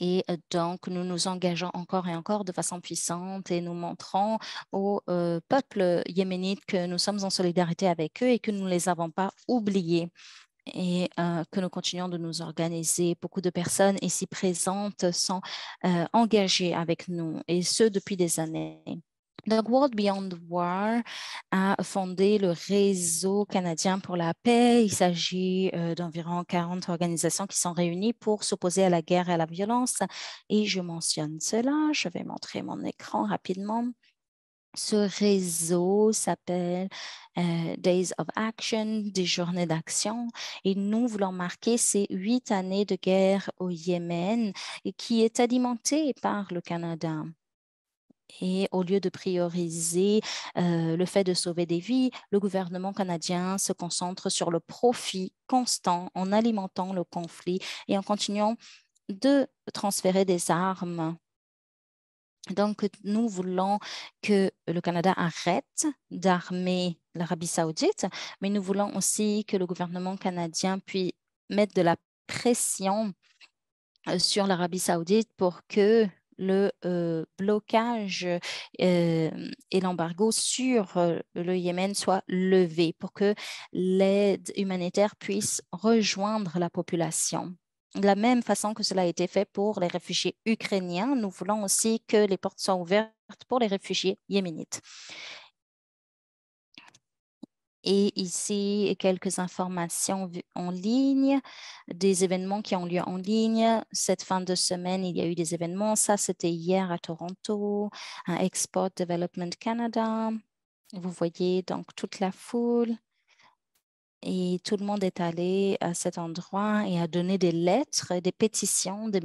Speaker 1: Et donc, nous nous engageons encore et encore de façon puissante et nous montrons au peuple yéménite que nous sommes en solidarité avec eux et que nous ne les avons pas oubliés et que nous continuons de nous organiser. Beaucoup de personnes ici présentes sont engagées avec nous et ce depuis des années. The World Beyond War a fondé le réseau canadien pour la paix. Il s'agit euh, d'environ 40 organisations qui sont réunies pour s'opposer à la guerre et à la violence. Et je mentionne cela. Je vais montrer mon écran rapidement. Ce réseau s'appelle euh, Days of Action, des journées d'action, et nous voulons marquer ces huit années de guerre au Yémen qui est alimentée par le Canada. Et au lieu de prioriser le fait de sauver des vies, le gouvernement canadien se concentre sur le profit constant en alimentant le conflit et en continuant de transférer des armes. Donc, nous voulons que le Canada arrête d'armer l'Arabie saoudite, mais nous voulons aussi que le gouvernement canadien puisse mettre de la pression sur l'Arabie saoudite pour que le blocage et l'embargo sur le Yémen soient levés pour que l'aide humanitaire puisse rejoindre la population. De la même façon que cela a été fait pour les réfugiés ukrainiens, nous voulons aussi que les portes soient ouvertes pour les réfugiés yéménites. Et ici, quelques informations en ligne, des événements qui ont lieu en ligne. Cette fin de semaine, il y a eu des événements. Ça, c'était hier à Toronto, à Export Development Canada. Vous voyez donc toute la foule. Et tout le monde est allé à cet endroit et a donné des lettres, des pétitions, des,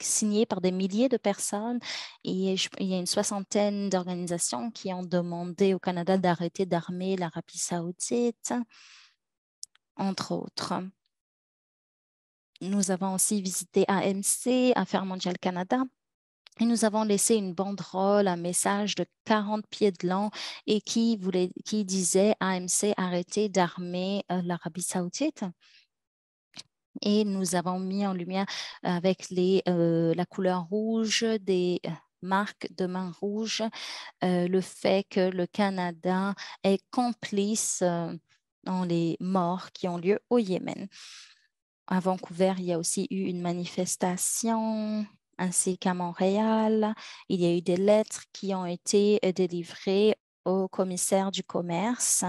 Speaker 1: signé par des milliers de personnes et il y a une soixantaine d'organisations qui ont demandé au Canada d'arrêter d'armer l'Arabie saoudite, entre autres. Nous avons aussi visité AMC, Affaires mondiales Canada, et nous avons laissé une banderole, un message de 40 pieds de long et qui, qui disait AMC arrêtez d'armer euh, l'Arabie saoudite. Et nous avons mis en lumière avec euh, la couleur rouge des euh, marques de main rouge, euh, le fait que le Canada est complice dans les morts qui ont lieu au Yémen. À Vancouver, il y a aussi eu une manifestation, ainsi qu'à Montréal. Il y a eu des lettres qui ont été délivrées au commissaire du commerce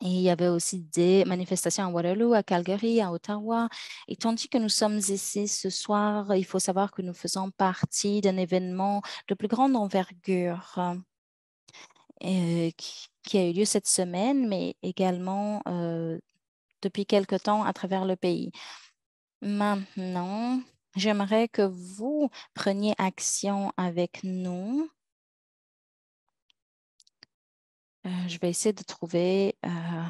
Speaker 1: il y avait aussi des manifestations à Waterloo, à Calgary, à Ottawa. Et tandis que nous sommes ici ce soir, il faut savoir que nous faisons partie d'un événement de plus grande envergure euh, qui a eu lieu cette semaine, mais également euh, depuis quelque temps à travers le pays. Maintenant, j'aimerais que vous preniez action avec nous euh, je vais essayer de trouver euh,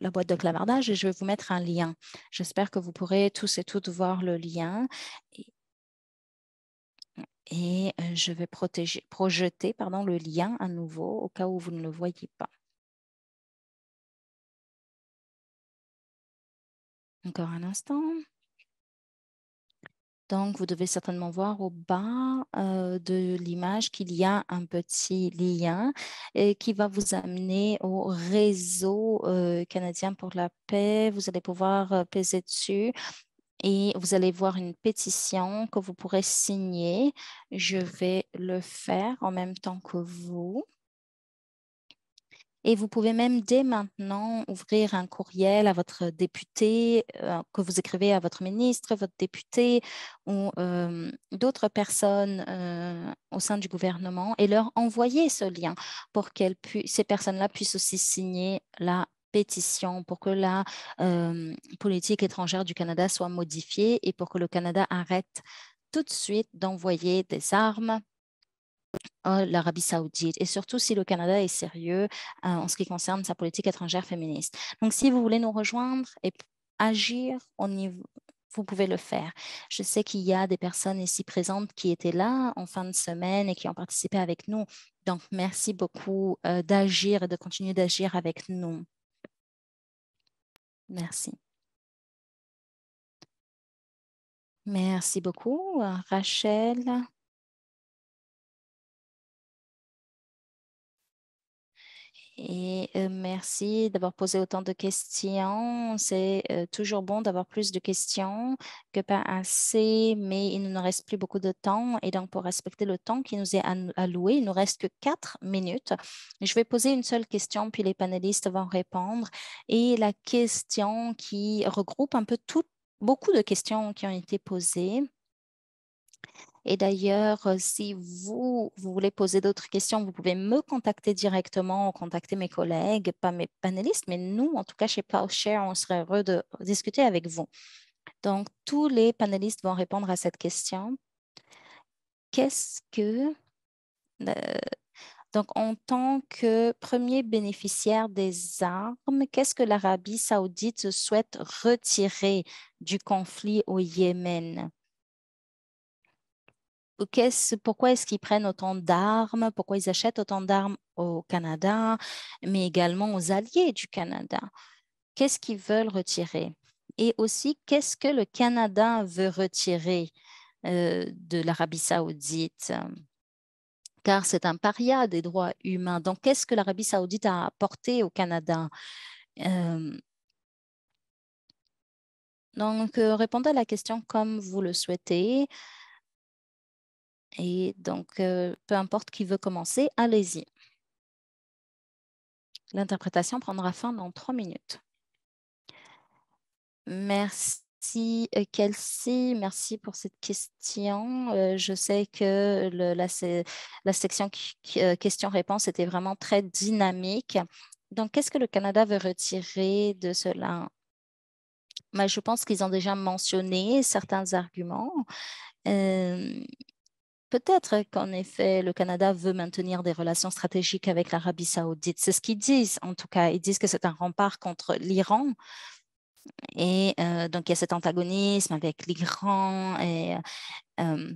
Speaker 1: la boîte de clavardage et je vais vous mettre un lien. J'espère que vous pourrez tous et toutes voir le lien. Et, et euh, je vais protéger, projeter pardon, le lien à nouveau au cas où vous ne le voyez pas. Encore un instant. Donc, vous devez certainement voir au bas euh, de l'image qu'il y a un petit lien qui va vous amener au réseau euh, canadien pour la paix. Vous allez pouvoir euh, peser dessus et vous allez voir une pétition que vous pourrez signer. Je vais le faire en même temps que vous. Et vous pouvez même dès maintenant ouvrir un courriel à votre député, euh, que vous écrivez à votre ministre, votre député ou euh, d'autres personnes euh, au sein du gouvernement et leur envoyer ce lien pour que ces personnes-là puissent aussi signer la pétition pour que la politique étrangère du Canada soit modifiée et pour que le Canada arrête tout de suite d'envoyer des armes l'Arabie saoudite et surtout si le Canada est sérieux euh, en ce qui concerne sa politique étrangère féministe. Donc si vous voulez nous rejoindre et agir vous pouvez le faire. Je sais qu'il y a des personnes ici présentes qui étaient là en fin de semaine et qui ont participé avec nous. Donc, merci beaucoup euh, d'agir et de continuer d'agir avec nous. Merci. Merci beaucoup, euh, Rachel. Et merci d'avoir posé autant de questions. C'est toujours bon d'avoir plus de questions que pas assez, mais il ne nous reste plus beaucoup de temps. Et donc, pour respecter le temps qui nous est alloué, il nous reste que quatre minutes. Je vais poser une seule question, puis les panélistes vont répondre. Et la question qui regroupe un peu tout, beaucoup de questions qui ont été posées, et d'ailleurs, euh, si vous, voulez poser d'autres questions, vous pouvez me contacter directement ou contacter mes collègues, pas mes panélistes, mais nous, en tout cas chez PowerShare, on serait heureux de discuter avec vous. Donc, tous les panélistes vont répondre à cette question. Qu'est-ce que... Euh, donc, en tant que premier bénéficiaire des armes, qu'est-ce que l'Arabie saoudite souhaite retirer du conflit au Yémen pourquoi est-ce qu'ils prennent autant d'armes, pourquoi ils achètent autant d'armes au Canada, mais également aux alliés du Canada. Qu'est-ce qu'ils veulent retirer Et aussi, qu'est-ce que le Canada veut retirer euh, de l'Arabie saoudite Car c'est un paria des droits humains. Donc, qu'est-ce que l'Arabie saoudite a apporté au Canada euh, donc, euh, répondez à la question comme vous le souhaitez. Et donc, euh, peu importe qui veut commencer, allez-y. L'interprétation prendra fin dans trois minutes. Merci euh, Kelsey, merci pour cette question. Euh, je sais que la, section questions-réponses était vraiment très dynamique. Donc, qu'est-ce que le Canada veut retirer de cela ben, Je pense qu'ils ont déjà mentionné certains arguments peut-être qu'en effet, le Canada veut maintenir des relations stratégiques avec l'Arabie saoudite. C'est ce qu'ils disent, en tout cas. Ils disent que c'est un rempart contre l'Iran. Et euh, donc, il y a cet antagonisme avec l'Iran. Et euh,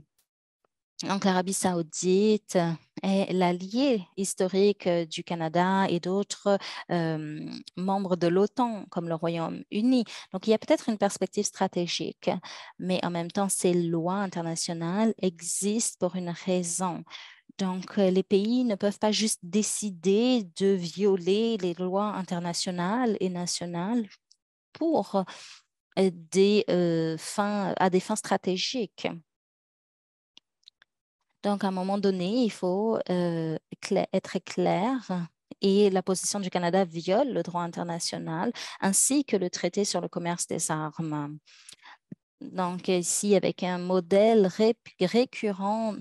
Speaker 1: donc, l'Arabie saoudite est l'allié historique euh, du Canada et d'autres euh, membres de l'OTAN, comme le Royaume-Uni. Donc, il y a peut-être une perspective stratégique, mais en même temps, ces lois internationales existent pour une raison. Donc, euh, les pays ne peuvent pas juste décider de violer les lois internationales et nationales pour des à des fins stratégiques. Donc, à un moment donné, il faut euh, être clair et la position du Canada viole le droit international ainsi que le traité sur le commerce des armes. Donc, ici, avec un modèle récurrent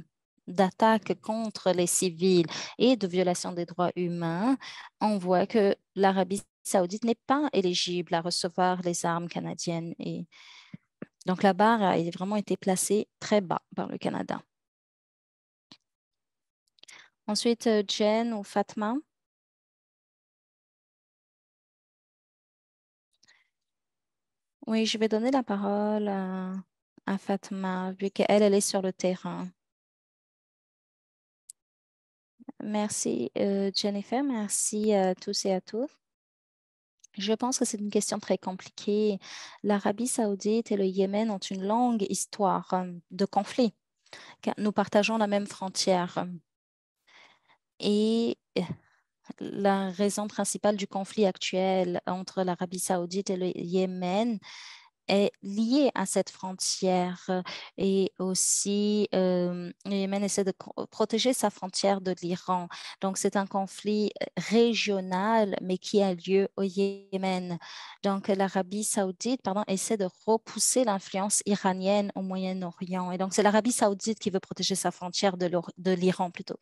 Speaker 1: d'attaque contre les civils et de violations des droits humains, on voit que l'Arabie saoudite n'est pas éligible à recevoir les armes canadiennes. Et donc la barre a vraiment été placée très bas par le Canada. Ensuite, euh, Jen ou Fatma. Oui, je vais donner la parole à, Fatma, vu qu'elle, elle est sur le terrain. Merci euh, Jennifer, merci euh, à tous et à toutes. Je pense que c'est une question très compliquée. L'Arabie saoudite et le Yémen ont une longue histoire de conflits. Nous partageons la même frontière. Et la raison principale du conflit actuel entre l'Arabie saoudite et le Yémen est liée à cette frontière et aussi euh, le Yémen essaie de protéger sa frontière de l'Iran. Donc c'est un conflit régional mais qui a lieu au Yémen. Donc l'Arabie saoudite essaie de repousser l'influence iranienne au Moyen-Orient et donc c'est l'Arabie saoudite qui veut protéger sa frontière de l'Iran plutôt.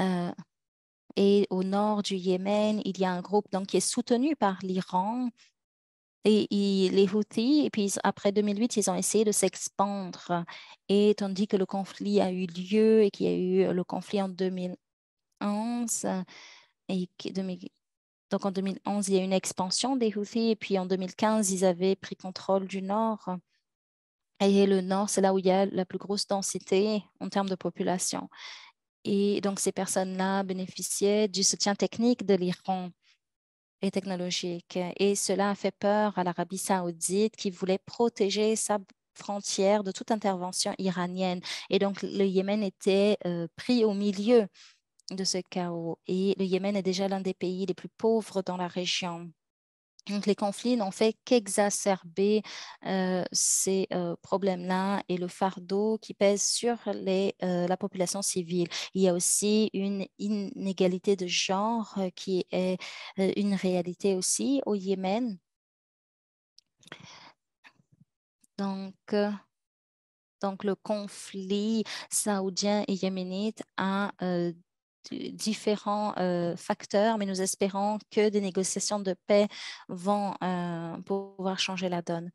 Speaker 1: Euh, et, au nord du Yémen, il y a un groupe donc, qui est soutenu par l'Iran. Et, les Houthis, et puis après 2008, ils ont essayé de s'expandre. Et tandis que le conflit a eu lieu et qu'il y a eu euh, le conflit en 2011, euh, et donc en 2011, il y a eu une expansion des Houthis, et puis en 2015, ils avaient pris contrôle du Nord. Et le Nord, c'est là où il y a la plus grosse densité en termes de population. Et donc, ces personnes-là bénéficiaient du soutien technique de l'Iran et technologique. Et cela a fait peur à l'Arabie saoudite qui voulait protéger sa frontière de toute intervention iranienne. Et donc, le Yémen était euh, pris au milieu de ce chaos. Et le Yémen est déjà l'un des pays les plus pauvres dans la région. Donc, les conflits n'ont fait qu'exacerber euh, ces euh, problèmes-là et le fardeau qui pèse sur euh, la population civile. Il y a aussi une inégalité de genre qui est une réalité aussi au Yémen. Donc, donc le conflit saoudien et yéménite a différents euh, facteurs, mais nous espérons que des négociations de paix vont euh, pouvoir changer la donne.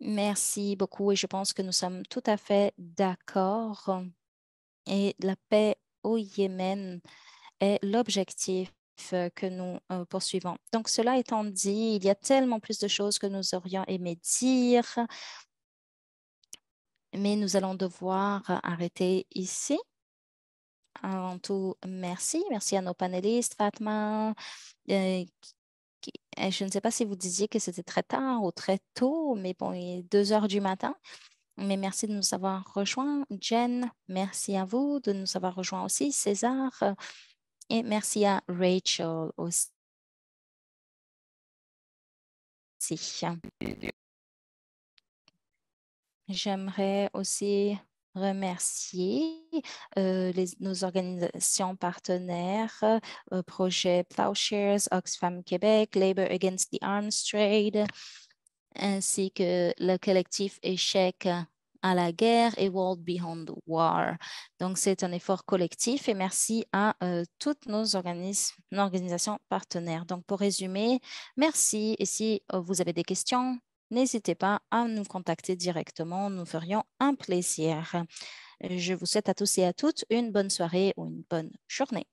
Speaker 1: Merci beaucoup et je pense que nous sommes tout à fait d'accord. Et la paix au Yémen est l'objectif que nous euh, poursuivons. Donc, cela étant dit, il y a tellement plus de choses que nous aurions aimé dire, mais nous allons devoir arrêter ici. En tout, merci. Merci à nos panélistes, Fatma. Euh, je ne sais pas si vous disiez que c'était très tard ou très tôt, mais bon, il est 2 heures du matin. Mais merci de nous avoir rejoints. Jen, merci à vous de nous avoir rejoints aussi. César, et merci à Rachel aussi. J'aimerais aussi remercier euh, nos organisations partenaires, euh, projet Plowshares, Oxfam Québec, Labour Against the Arms Trade, ainsi que le collectif Échec à la guerre et World Beyond War. Donc, c'est un effort collectif et merci à euh, toutes nos, organismes, nos organisations partenaires. Donc, pour résumer, merci. Et si vous avez des questions, n'hésitez pas à nous contacter directement. Nous ferions un plaisir. Je vous souhaite à tous et à toutes une bonne soirée ou une bonne journée.